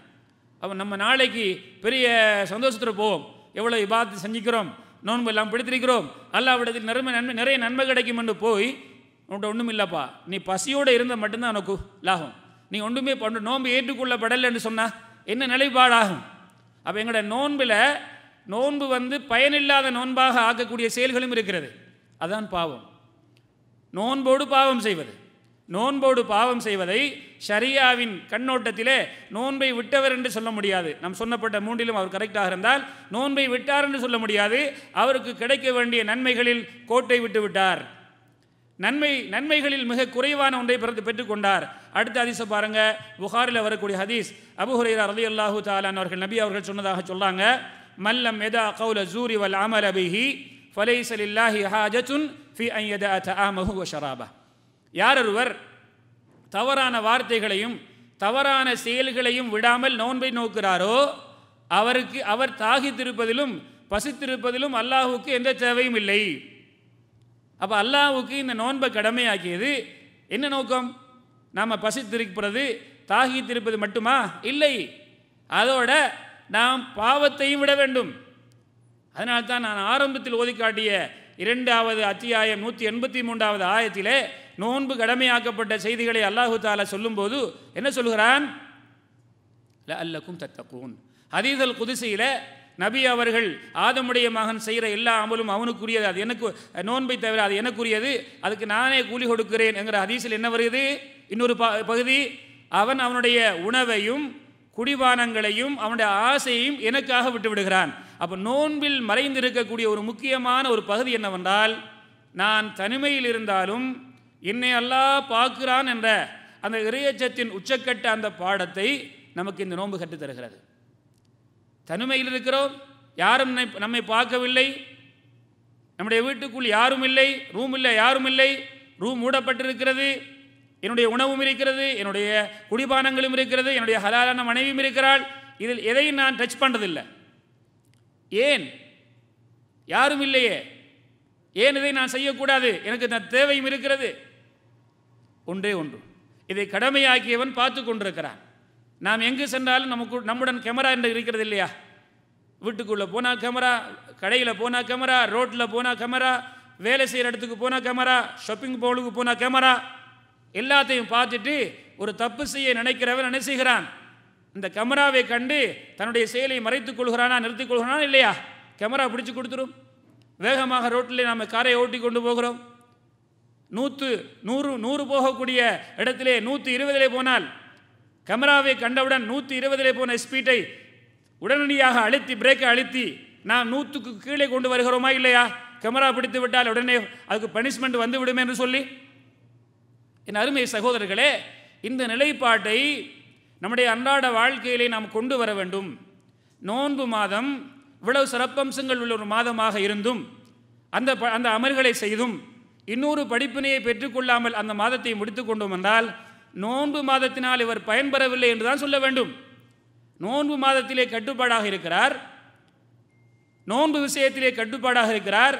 அப்போ நம்ம நாளைக்கு பெரிய சந்தோஷத்தில் போவோம் எவ்வளோ விபாத்து செஞ்சுக்கிறோம் நோன்பு எல்லாம் பிடித்திருக்கிறோம் அல்லாவிடத்தில் நிறமை நன்மை நிறைய நன்மை கிடைக்கும் என்று போய் உன்கிட்ட ஒன்றும் இல்லைப்பா நீ பசியோடு இருந்தால் மட்டும்தான் உனக்கு லாகும் நீ ஒன்றுமே பண்ண நோன்பு ஏற்றுக்கொள்ளப்படலைன்னு சொன்னால் என்ன நிலைப்பாடாகும் அப்போ எங்களோட நோன்பில் நோன்பு வந்து பயனில்லாத நோன்பாக ஆக்கக்கூடிய செயல்களும் இருக்கிறது அதான் பாவம் நோன்போடு பாவம் செய்வது நோன்போடு பாவம் செய்வதை ஷரியாவின் கண்ணோட்டத்திலே நோன்பை விட்டவர் என்று சொல்ல முடியாது நம் சொன்னப்பட்ட மூன்றிலும் அவர் கரெக்டாக இருந்தால் நோன்பை விட்டார் என்று சொல்ல முடியாது அவருக்கு கிடைக்க வேண்டிய நன்மைகளில் கோட்டை விட்டு விட்டார் நன்மை நன்மைகளில் மிக குறைவான ஒன்றை பிறந்து பெற்றுக்கொண்டார் அடுத்த ஹதீஸை பாருங்கள் புகாரில் வரக்கூடிய ஹதீஸ் அபுஹுரைரா ரதி அல்லாஹூ தாலான் அவர்கள் நபி அவர்கள் சொன்னதாக சொல்கிறாங்க மல்லம் எதா கவுல ஜூரி வல் அமலபிஹி ஃபலை சலில்லாஹி ஹாஜத்துன் ஃபி ஐயதா அ வ ஷராபா யாரொருவர் தவறான வார்த்தைகளையும் தவறான செயல்களையும் விடாமல் நோன்பை நோக்கிறாரோ அவருக்கு அவர் தாகித்திருப்பதிலும் பசித்திருப்பதிலும் அல்லாஹுக்கு எந்த தேவையும் இல்லை அப்போ அல்லாஹுக்கு இந்த நோன்பை கடமையாக்கியது என்ன நோக்கம் நாம் பசித்திருக்கிறது தாகித்திருப்பது மட்டுமா இல்லை அதோட நாம் பாவத்தையும் விட வேண்டும் அதனால்தான் நான் ஆரம்பத்தில் காட்டிய இரண்டாவது அத்தியாயம் நூற்றி எண்பத்தி மூன்றாவது ஆயத்திலே நோன்பு கடமையாக்கப்பட்ட செய்திகளை அல்லாஹு தாலா சொல்லும்போது என்ன சொல்கிறான் அல்லக்கும் தத்தக்கூன் அதீதல் குதிசையில் நபி அவர்கள் ஆதமுடைய மகன் செய்கிற எல்லா அமலும் அவனுக்குரியது அது எனக்கு நோன்பை தவிர அது எனக்குரியது அதுக்கு நானே கூலி கொடுக்கிறேன் என்கிற அதீசில் என்ன வருகிறது இன்னொரு பகுதி அவன் அவனுடைய உணவையும் குடிபானங்களையும் அவனுடைய ஆசையையும் எனக்காக விட்டு விடுகிறான் அப்போ நோன்பில் மறைந்திருக்கக்கூடிய ஒரு முக்கியமான ஒரு பகுதி என்னவென்றால் நான் தனிமையில் இருந்தாலும் என்னை அல்லா பார்க்கிறான் என்ற அந்த இறையச்சத்தின் உச்சக்கட்ட அந்த பாடத்தை நமக்கு இந்த நோன்பு கற்றுத்தருகிறது தருகிறது தனிமையில் இருக்கிறோம் யாரும் நம்மை பார்க்கவில்லை நம்முடைய வீட்டுக்குள் யாரும் இல்லை ரூம் இல்லை யாரும் இல்லை ரூம் மூடப்பட்டிருக்கிறது என்னுடைய உணவும் இருக்கிறது என்னுடைய குடிபானங்களும் இருக்கிறது என்னுடைய ஹலாலான மனைவியும் இருக்கிறாள் இதில் எதையும் நான் டச் பண்ணுறதில்லை ஏன் யாரும் இல்லையே ஏன் இதை நான் செய்யக்கூடாது எனக்கு நான் தேவையும் இருக்கிறது ஒன்றே ஒன்று இதை கடமையாக்கியவன் பார்த்து கொண்டிருக்கிறான் நாம் எங்கு சென்றாலும் நமக்கு நம்முடன் கேமரா என்று இருக்கிறது இல்லையா வீட்டுக்குள்ளே போனால் கேமரா கடையில் போனால் கேமரா ரோட்டில் போனால் கேமரா வேலை செய்கிற இடத்துக்கு போனால் கேமரா ஷாப்பிங் மாலுக்கு போனால் கேமரா எல்லாத்தையும் பார்த்துட்டு ஒரு தப்பு செய்ய நினைக்கிறவன் என்ன செய்கிறான் இந்த கேமராவை கண்டு தன்னுடைய செயலை மறைத்துக் கொள்கிறானா நிறுத்திக் கொள்கிறானா இல்லையா கேமரா பிடிச்சு கொடுத்துரும் வேகமாக ரோட்டில் நாம் காரை ஓட்டி கொண்டு போகிறோம் நூற்று நூறு நூறு போகக்கூடிய இடத்திலே நூற்றி இருபதிலே போனால் கேமராவை கண்டவுடன் நூற்றி இருபதிலே போன ஸ்பீட்டை உடனடியாக அழுத்தி பிரேக்கை அழுத்தி நான் நூற்றுக்கு கீழே கொண்டு வருகிறோமா இல்லையா கேமரா பிடித்து விட்டால் உடனே அதுக்கு பனிஷ்மெண்ட் வந்து விடுமே என்று சொல்லி என் அருமை சகோதரர்களே இந்த நிலைப்பாட்டை நம்முடைய அன்றாட வாழ்க்கையிலே நாம் கொண்டு வர வேண்டும் நோன்பு மாதம் இவ்வளவு சிறப்பம்சங்கள் உள்ள ஒரு மாதமாக இருந்தும் அந்த ப அந்த அமல்களை செய்தும் இன்னொரு படிப்பினையை பெற்றுக்கொள்ளாமல் அந்த மாதத்தை முடித்து கொண்டோம் என்றால் நோன்பு மாதத்தினால் இவர் பயன்பெறவில்லை என்றுதான் சொல்ல வேண்டும் நோன்பு மாதத்திலே கட்டுப்பாடாக இருக்கிறார் நோன்பு விஷயத்திலே கட்டுப்பாடாக இருக்கிறார்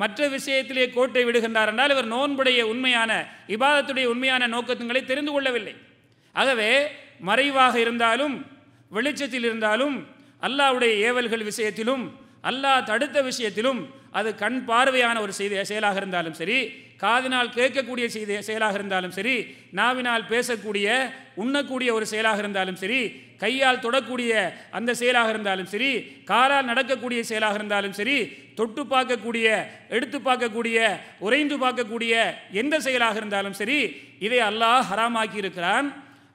மற்ற விஷயத்திலே கோட்டை விடுகின்றார் என்றால் இவர் நோன்புடைய உண்மையான இபாதத்துடைய உண்மையான நோக்கத்துங்களை தெரிந்து கொள்ளவில்லை ஆகவே மறைவாக இருந்தாலும் வெளிச்சத்தில் இருந்தாலும் அல்லாவுடைய ஏவல்கள் விஷயத்திலும் அல்லாஹ் தடுத்த விஷயத்திலும் அது கண் பார்வையான ஒரு செய்தி செயலாக இருந்தாலும் சரி காதினால் கேட்கக்கூடிய செய்தி செயலாக இருந்தாலும் சரி நாவினால் பேசக்கூடிய உண்ணக்கூடிய ஒரு செயலாக இருந்தாலும் சரி கையால் தொடக்கூடிய அந்த செயலாக இருந்தாலும் சரி காலால் நடக்கக்கூடிய செயலாக இருந்தாலும் சரி தொட்டு பார்க்கக்கூடிய எடுத்து பார்க்கக்கூடிய உறைந்து பார்க்கக்கூடிய எந்த செயலாக இருந்தாலும் சரி இதை அல்லாஹ் ஹராமாக்கி இருக்கிறான்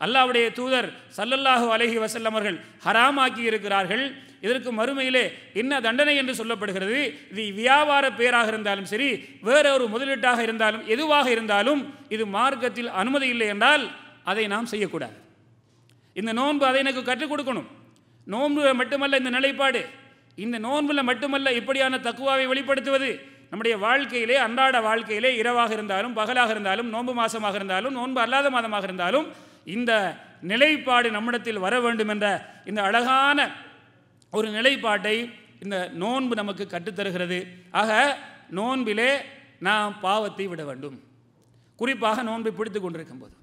அல்லாவுடைய தூதர் சல்லல்லாஹு அலஹி வசல்லம் அவர்கள் ஹராமாக்கி இருக்கிறார்கள் இதற்கு மறுமையிலே என்ன தண்டனை என்று சொல்லப்படுகிறது இது வியாபார பேராக இருந்தாலும் சரி வேற ஒரு முதலீட்டாக இருந்தாலும் எதுவாக இருந்தாலும் இது மார்க்கத்தில் அனுமதி இல்லை என்றால் அதை நாம் செய்யக்கூடாது இந்த நோன்பு அதை எனக்கு கற்றுக் கொடுக்கணும் நோன்பு மட்டுமல்ல இந்த நிலைப்பாடு இந்த நோன்பில் மட்டுமல்ல இப்படியான தக்குவாவை வெளிப்படுத்துவது நம்முடைய வாழ்க்கையிலே அன்றாட வாழ்க்கையிலே இரவாக இருந்தாலும் பகலாக இருந்தாலும் நோன்பு மாதமாக இருந்தாலும் நோன்பு அல்லாத மாதமாக இருந்தாலும் இந்த நிலைப்பாடு நம்மிடத்தில் வர வேண்டும் என்ற இந்த அழகான ஒரு நிலைப்பாட்டை இந்த நோன்பு நமக்கு கற்றுத்தருகிறது ஆக நோன்பிலே நாம் பாவத்தை விட வேண்டும் குறிப்பாக நோன்பை பிடித்து கொண்டிருக்கும் போது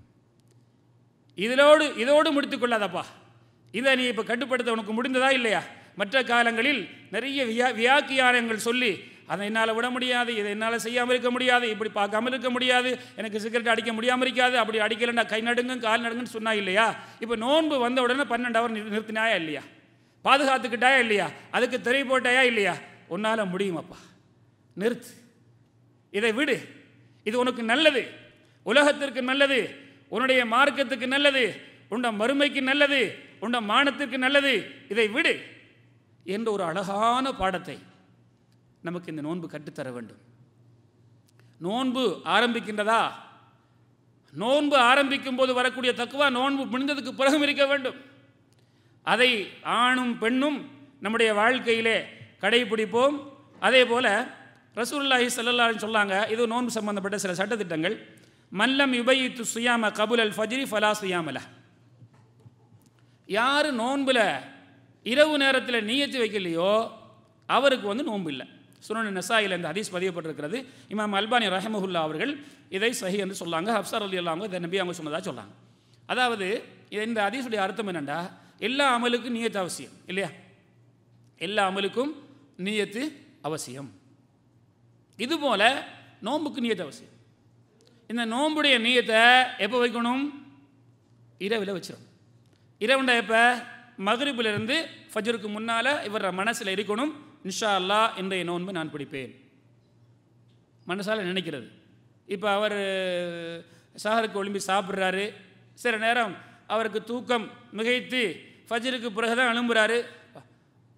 இதிலோடு இதோடு முடித்துக்கொள்ளாதப்பா இதை நீ இப்போ கட்டுப்படுத்த உனக்கு முடிந்ததா இல்லையா மற்ற காலங்களில் நிறைய வியா வியாக்கியானங்கள் சொல்லி அதை என்னால் விட முடியாது இதை என்னால் செய்யாமல் இருக்க முடியாது இப்படி பார்க்காமல் இருக்க முடியாது எனக்கு சிகரெட் அடிக்க முடியாமல் இருக்காது அப்படி அடிக்கலைன்னா கை நடுங்கும் கால் நடுங்கன்னு சொன்னா இல்லையா இப்போ நோன்பு வந்த உடனே பன்னெண்டு அவர் நிறுத்தினாயா இல்லையா பாதுகாத்துக்கிட்டாயா இல்லையா அதுக்கு திரை போட்டாயா இல்லையா உன்னால் முடியுமாப்பா நிறுத்து இதை விடு இது உனக்கு நல்லது உலகத்திற்கு நல்லது உன்னுடைய மார்க்கத்துக்கு நல்லது உண்ட மறுமைக்கு நல்லது உண்ட மானத்திற்கு நல்லது இதை விடு என்ற ஒரு அழகான பாடத்தை நமக்கு இந்த நோன்பு கற்றுத்தர வேண்டும் நோன்பு ஆரம்பிக்கின்றதா நோன்பு ஆரம்பிக்கும் போது வரக்கூடிய தக்குவா நோன்பு முடிந்ததுக்கு பிறகும் இருக்க வேண்டும் அதை ஆணும் பெண்ணும் நம்முடைய வாழ்க்கையிலே கடைபிடிப்போம் அதே போல் ரசூல்லாஹி சல்லல்லான்னு சொல்லாங்க இது நோன்பு சம்பந்தப்பட்ட சில சட்டத்திட்டங்கள் மல்லம் யுபயித்து சுயாம கபுல் அல் ஃபஜ்ரி ஃபலா சுயாமல யார் நோன்பில் இரவு நேரத்தில் நீயத்து வைக்கலையோ அவருக்கு வந்து நோன்பு இல்லை சுரண நெசாயில் இந்த ஹதீஸ் பதியப்பட்டிருக்கிறது இமாம் அல்பானி ரஹமஹுல்லா அவர்கள் இதை சஹி என்று சொல்லாங்க ஹப்சார் அலி அல்லாங்க இதை நம்பி அவங்க சொன்னதாக சொல்லாங்க அதாவது இந்த ஹதீஸுடைய அர்த்தம் என்னென்னா எல்லா அமலுக்கும் நீயத்து அவசியம் இல்லையா எல்லா அமலுக்கும் நீயத்து அவசியம் இதுபோல் நோன்புக்கு நீயத்து அவசியம் இந்த நோம்புடைய நீயத்தை எப்போ வைக்கணும் இரவில் வச்சிடும் இரவுண்டா எப்போ மகிரிப்பிலிருந்து ஃபஜருக்கு முன்னால் இவர மனசில் இருக்கணும் இன்ஷா அல்லா இன்றைய நோன்பு நான் பிடிப்பேன் மனசால் நினைக்கிறது இப்போ அவர் சாகருக்கு ஒளிம்பி சாப்பிட்றாரு சில நேரம் அவருக்கு தூக்கம் மிகைத்து ஃபஜருக்கு பிறகு தான் எழும்புறாரு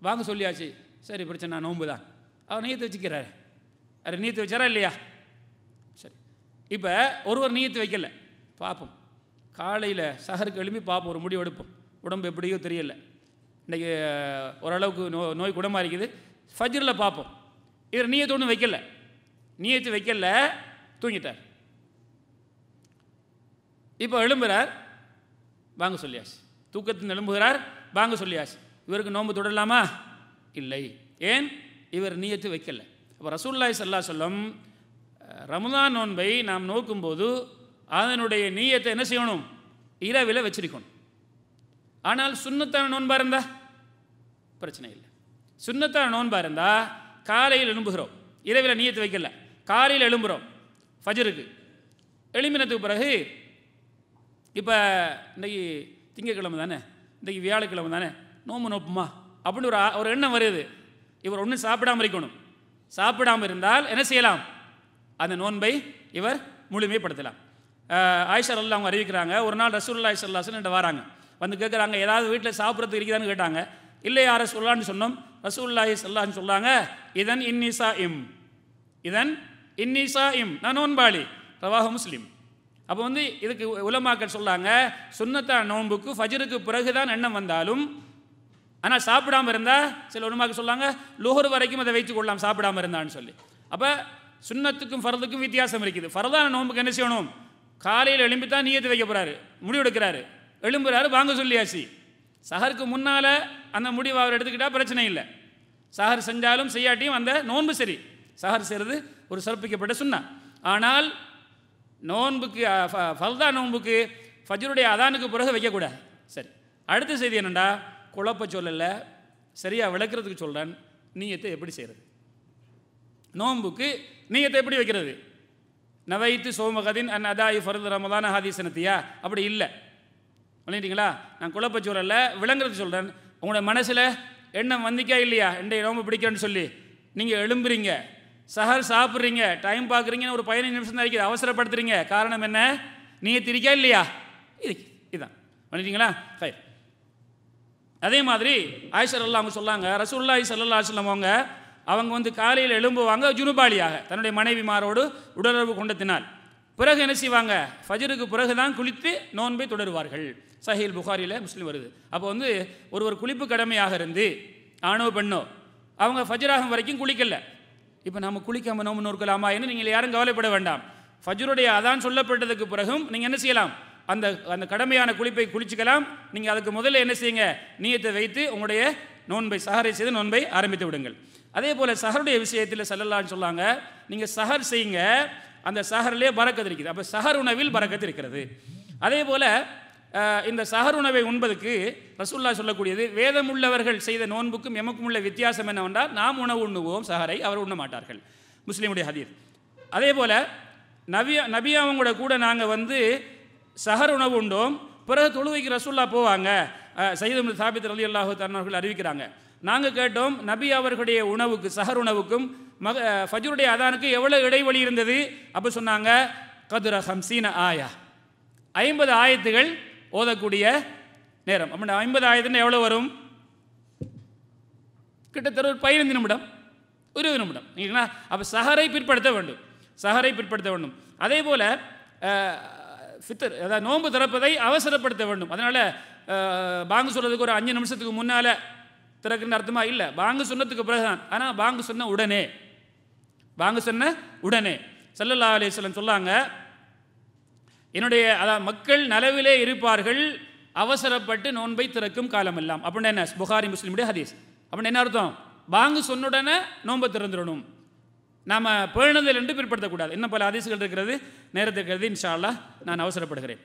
வாங்க சொல்லியாச்சு சரி பிரச்சனை நான் நோன்பு தான் அவர் நீத்து வச்சுக்கிறாரு அவர் நீத்து வச்சாரா இல்லையா இப்போ ஒருவர் நீயத்து வைக்கல பார்ப்போம் காலையில் சகருக்கு எழுப்பி பார்ப்போம் ஒரு முடிவு எடுப்போம் உடம்பு எப்படியோ தெரியல இன்றைக்கி ஓரளவுக்கு நோ நோய் குடமாக இருக்குது ஃபஜ்ரில் பார்ப்போம் இவர் நீயத்து ஒன்றும் வைக்கல நீயத்து வைக்கல தூங்கிட்டார் இப்போ எழும்புகிறார் வாங்க சொல்லியாச்சு தூக்கத்தில் எழும்புகிறார் வாங்க சொல்லியாச்சு இவருக்கு நோன்பு தொடரலாமா இல்லை ஏன் இவர் நீயத்து வைக்கல அப்போ ரசூல்லாய் சல்லா சொல்லம் ரமதான் நோன்பை நாம் நோக்கும்போது அதனுடைய நீயத்தை என்ன செய்யணும் இரவில் வச்சிருக்கணும் ஆனால் சுண்ணத்தான நோன்பாக இருந்தால் பிரச்சனை இல்லை சுண்ணத்தான நோன்பாக இருந்தால் காலையில் எழும்புகிறோம் இரவில் நீயத்தை வைக்கல காலையில் எழும்புகிறோம் ஃபஜருக்கு எழும்பினதுக்கு பிறகு இப்போ இன்றைக்கி திங்கக்கிழமை தானே இன்றைக்கி வியாழக்கிழமை தானே நோம்பு நோப்புமா அப்படின்னு ஒரு ஒரு எண்ணம் வருது இவர் ஒன்றும் சாப்பிடாமல் இருக்கணும் சாப்பிடாமல் இருந்தால் என்ன செய்யலாம் அந்த நோன்பை இவர் முழுமைப்படுத்தலாம் ஆயிஷர் அல்லா அவங்க அறிவிக்கிறாங்க ஒரு நாள் ரசூல்லா சல்லாஸ்னு என்கிட்ட வராங்க வந்து கேட்குறாங்க ஏதாவது வீட்டில் சாப்பிட்றதுக்கு இருக்குதான்னு கேட்டாங்க இல்லை யாரை சொல்லான்னு சொன்னோம் ரசூல்லாஹி சொல்லான்னு சொல்லாங்க இதன் இன்னிசா இம் இதன் இன்னிசா இம் நான் நோன்பாளி ரவாஹ முஸ்லீம் அப்போ வந்து இதுக்கு உலமாக்கள் சொல்லாங்க சுண்ணத்தா நோன்புக்கு ஃபஜருக்கு பிறகு தான் எண்ணம் வந்தாலும் ஆனால் சாப்பிடாமல் இருந்தால் சில உலமாக்கள் சொல்லாங்க லுஹர் வரைக்கும் அதை வைத்து கொள்ளலாம் சாப்பிடாமல் இருந்தான்னு சொல்லி அப்போ சுண்ணத்துக்கும் ஃபரதுக்கும் வித்தியாசம் இருக்குது ஃபரதான நோம்புக்கு என்ன செய்யணும் காலையில் எழும்பி தான் நீயத்து வைக்க போகிறாரு முடிவெடுக்கிறாரு எழும்புறாரு வாங்க சொல்லியாச்சு சஹருக்கு முன்னால் அந்த முடிவு அவர் எடுத்துக்கிட்டால் பிரச்சனை இல்லை சஹர் செஞ்சாலும் செய்யாட்டியும் அந்த நோன்பு சரி சஹர் செய்கிறது ஒரு சிறப்பிக்கப்பட்ட சுண்ணா ஆனால் நோன்புக்கு ஃபல்தா நோன்புக்கு ஃபஜருடைய அதானுக்கு பிறகு வைக்கக்கூடாது சரி அடுத்த செய்தி என்னென்னா குழப்ப சொல்லலை சரியாக விளக்குறதுக்கு சொல்கிறேன் நீயத்தை எப்படி செய்கிறது நோன்புக்கு நீயத்தை எப்படி வைக்கிறது நவைத்து சோமகதின் அதா அதாயு ஃபரது ரமதான ஹாதீசனத்தியா அப்படி இல்லை பண்ணிட்டீங்களா நான் குழப்பச்சூரல்ல விளங்குறது சொல்கிறேன் உங்களோட மனசில் எண்ணம் வந்திக்கா இல்லையா எண்டை ரொம்ப பிடிக்கிறேன்னு சொல்லி நீங்கள் எழும்புறீங்க சஹர் சாப்பிட்றீங்க டைம் பார்க்குறீங்கன்னு ஒரு பதினஞ்சு நிமிஷம் தான் இருக்குது அவசரப்படுத்துறீங்க காரணம் என்ன நீங்கள் திரிக்கா இல்லையா இது இதுதான் பண்ணிட்டீங்களா சரி அதே மாதிரி ஆயிஷர் அவங்க சொல்லாங்க ரசூல்லா சல்லா சொல்லம் அவங்க அவங்க வந்து காலையில் எழும்புவாங்க ஜுனுபாலியாக தன்னுடைய மனைவிமாரோடு உடலுறவு கொண்டத்தினால் பிறகு என்ன செய்வாங்க ஃபஜருக்கு பிறகு தான் குளித்து நோன்பை தொடருவார்கள் சஹீல் புகாரியில் முஸ்லீம் வருது அப்போ வந்து ஒரு ஒரு குளிப்பு கடமையாக இருந்து ஆணோ பெண்ணோ அவங்க ஃபஜராகும் வரைக்கும் குளிக்கல இப்போ நம்ம குளிக்காமல் நோம்பு நோக்கலாமா என்று நீங்கள் யாரும் கவலைப்பட வேண்டாம் ஃபஜருடைய அதான் சொல்லப்பட்டதுக்கு பிறகும் நீங்கள் என்ன செய்யலாம் அந்த அந்த கடமையான குளிப்பை குளிச்சுக்கலாம் நீங்கள் அதுக்கு முதல்ல என்ன செய்யுங்க நீயத்தை வைத்து உங்களுடைய நோன்பை சகரை செய்து நோன்பை ஆரம்பித்து விடுங்கள் அதே போல் சஹருடைய விஷயத்தில் செல்லலான்னு சொல்லுவாங்க நீங்கள் சஹர் செய்யுங்க அந்த சஹர்லேயே பறக்கத்து இருக்குது அப்போ சஹர் உணவில் பறக்கத்து இருக்கிறது அதே போல் இந்த சஹர் உணவை உண்பதுக்கு ரசுல்லா சொல்லக்கூடியது வேதம் உள்ளவர்கள் செய்த நோன்புக்கும் எமக்கும் உள்ள வித்தியாசம் என்னவென்றால் நாம் உணவு உண்ணுவோம் சஹரை அவர் உண்ண மாட்டார்கள் முஸ்லீமுடைய ஹதீர் அதே போல் நபியா நபியா அவங்களோட கூட நாங்கள் வந்து சஹர் உணவு உண்டோம் பிறகு தொழுவைக்கு ரசுல்லா போவாங்க சையது சாபித் அலி அல்லாஹு தன்னர்கள் அறிவிக்கிறாங்க நாங்கள் கேட்டோம் நபி அவர்களுடைய உணவுக்கு சஹர் உணவுக்கும் மக ஃபஜூருடைய அதானுக்கு எவ்வளோ இடைவெளி இருந்தது அப்போ சொன்னாங்க கதுர ஹம்சீன ஆயா ஐம்பது ஆயத்துகள் ஓதக்கூடிய நேரம் அப்படின்னா ஐம்பது ஆயத்துன்னு எவ்வளோ வரும் கிட்டத்தட்ட ஒரு பதினைந்து நிமிடம் இருபது நிமிடம் இல்லைங்களா அப்போ சஹரை பிற்படுத்த வேண்டும் சஹரை பிற்படுத்த வேண்டும் அதே போல் ஃபித்தர் அதாவது நோன்பு திறப்பதை அவசரப்படுத்த வேண்டும் அதனால் பாங்கு சொல்கிறதுக்கு ஒரு அஞ்சு நிமிஷத்துக்கு முன்னால் திறக்குன்னு அர்த்தமா இல்லை வாங்க சொன்னதுக்கு பிறகுதான் ஆனால் வாங்க சொன்ன உடனே வாங்க சொன்ன உடனே சல்லல்லா அலிஸ்லம் சொல்லாங்க என்னுடைய அதான் மக்கள் நலவிலே இருப்பார்கள் அவசரப்பட்டு நோன்பை திறக்கும் காலம் எல்லாம் அப்படின்னு என்ன புகாரி முஸ்லீமுடைய ஹதீஸ் அப்படின்னு என்ன அர்த்தம் வாங்கு சொன்னுடனே நோன்பை திறந்துடணும் நாம் பேணுதல் என்று பிற்படுத்தக்கூடாது இன்னும் பல அதிசுகள் இருக்கிறது நேரத்துக்கு இன்ஷா அல்லா நான் அவசரப்படுகிறேன்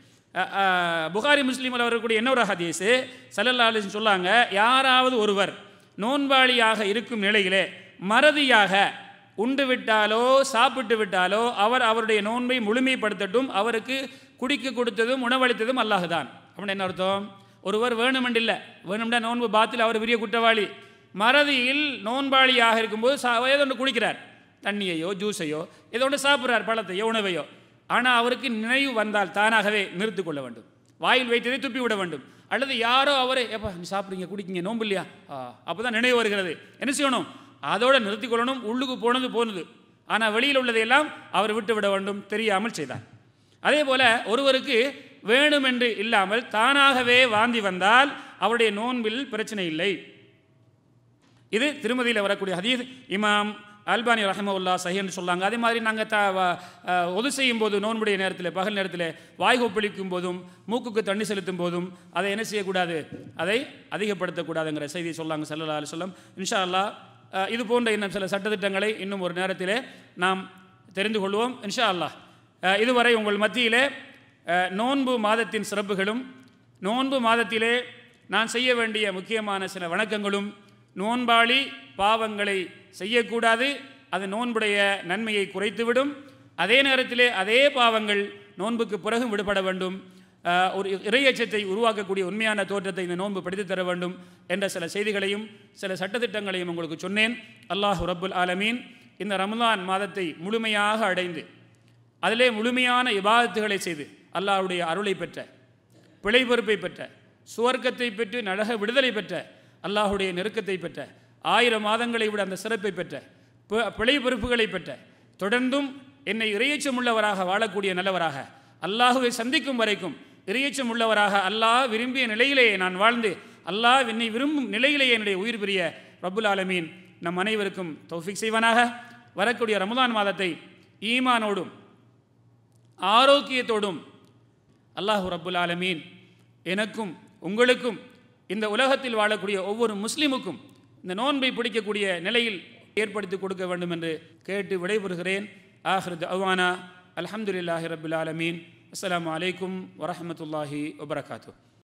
புகாரி முஸ்லீமில் வரக்கூடிய என்ன ஒரு ஹதீஸு சல்லல்லா அலிஸ் சொல்லாங்க யாராவது ஒருவர் நோன்பாளியாக இருக்கும் நிலையிலே மறதியாக உண்டு விட்டாலோ சாப்பிட்டு விட்டாலோ அவர் அவருடைய நோன்பை முழுமைப்படுத்தட்டும் அவருக்கு குடிக்க கொடுத்ததும் உணவளித்ததும் அல்லாஹுதான் அப்படின்னு என்ன அர்த்தம் ஒருவர் இல்லை வேணும்னா நோன்பு பாத்தில் அவர் பெரிய குற்றவாளி மறதியில் நோன்பாளியாக இருக்கும்போது சா ஏதோ ஒன்று குடிக்கிறார் தண்ணியையோ ஜூஸையோ ஏதோ ஒன்று சாப்பிட்றார் பழத்தையோ உணவையோ ஆனால் அவருக்கு நினைவு வந்தால் தானாகவே நிறுத்து கொள்ள வேண்டும் வாயில் வைத்ததை துப்பி விட வேண்டும் அல்லது யாரோ அவரே எப்போ நீ சாப்பிட்றீங்க குடிக்கிங்க நோம்பு இல்லையா அப்போ தான் நினைவு வருகிறது என்ன செய்யணும் அதோடு நிறுத்தி கொள்ளணும் உள்ளுக்கு போனது போனது ஆனால் வெளியில் உள்ளதையெல்லாம் அவர் விட்டு விட வேண்டும் தெரியாமல் செய்தார் அதே போல் ஒருவருக்கு வேணுமென்று இல்லாமல் தானாகவே வாந்தி வந்தால் அவருடைய நோன்பில் பிரச்சனை இல்லை இது திருமதியில் வரக்கூடிய ஹதீஸ் இமாம் அல்பானி ரஹமவுல்லா சஹின்னு சொல்லாங்க அதே மாதிரி நாங்கள் த ஒது செய்யும் போது நோன்புடைய நேரத்தில் பகல் நேரத்தில் வாய் ஒப்பளிக்கும் போதும் மூக்குக்கு தண்ணி செலுத்தும் போதும் அதை என்ன செய்யக்கூடாது அதை அதிகப்படுத்தக்கூடாதுங்கிற செய்தியை சொல்லாங்க சல்லா அலி சொல்லம் இன்ஷா அல்லா இது போன்ற இன்னும் சில சட்டத்திட்டங்களை இன்னும் ஒரு நேரத்தில் நாம் தெரிந்து கொள்வோம் இன்ஷா அல்லா இதுவரை உங்கள் மத்தியிலே நோன்பு மாதத்தின் சிறப்புகளும் நோன்பு மாதத்திலே நான் செய்ய வேண்டிய முக்கியமான சில வணக்கங்களும் நோன்பாளி பாவங்களை செய்யக்கூடாது அது நோன்புடைய நன்மையை குறைத்துவிடும் அதே நேரத்திலே அதே பாவங்கள் நோன்புக்கு பிறகும் விடுபட வேண்டும் ஒரு இறையச்சத்தை உருவாக்கக்கூடிய உண்மையான தோற்றத்தை இந்த நோன்பு படித்து தர வேண்டும் என்ற சில செய்திகளையும் சில சட்டத்திட்டங்களையும் உங்களுக்கு சொன்னேன் அல்லாஹு ரப்புல் ஆலமீன் இந்த ரமலான் மாதத்தை முழுமையாக அடைந்து அதிலே முழுமையான இபாதத்துகளை செய்து அல்லாஹுடைய அருளை பெற்ற பிழை பொறுப்பை பெற்ற சுவர்க்கத்தை பெற்று நழக விடுதலை பெற்ற அல்லாஹுடைய நெருக்கத்தை பெற்ற ஆயிரம் மாதங்களை விட அந்த சிறப்பை பெற்ற பிழை பொறுப்புகளை பெற்ற தொடர்ந்தும் என்னை இறையச்சம் உள்ளவராக வாழக்கூடிய நல்லவராக அல்லாஹுவை சந்திக்கும் வரைக்கும் இறையச்சம் உள்ளவராக அல்லாஹ் விரும்பிய நிலையிலேயே நான் வாழ்ந்து அல்லாஹ் என்னை விரும்பும் நிலையிலேயே என்னுடைய உயிர் பெரிய ரபுல் ஆலமீன் நம் அனைவருக்கும் தௌஃபிக் செய்வனாக வரக்கூடிய ரமதான் மாதத்தை ஈமானோடும் ஆரோக்கியத்தோடும் அல்லாஹு ரப்புல் ஆலமீன் எனக்கும் உங்களுக்கும் இந்த உலகத்தில் வாழக்கூடிய ஒவ்வொரு முஸ்லீமுக்கும் இந்த நோன்பை பிடிக்கக்கூடிய நிலையில் ஏற்படுத்தி கொடுக்க வேண்டும் என்று கேட்டு விடைபெறுகிறேன் ஆஹ்ரத் அவானா அலமதுல்லாஹி ரபுல் ஆலமீன் அஸ்லாம் வலைக்கம் வரமத்துல்லாஹி வபரகாத்தூ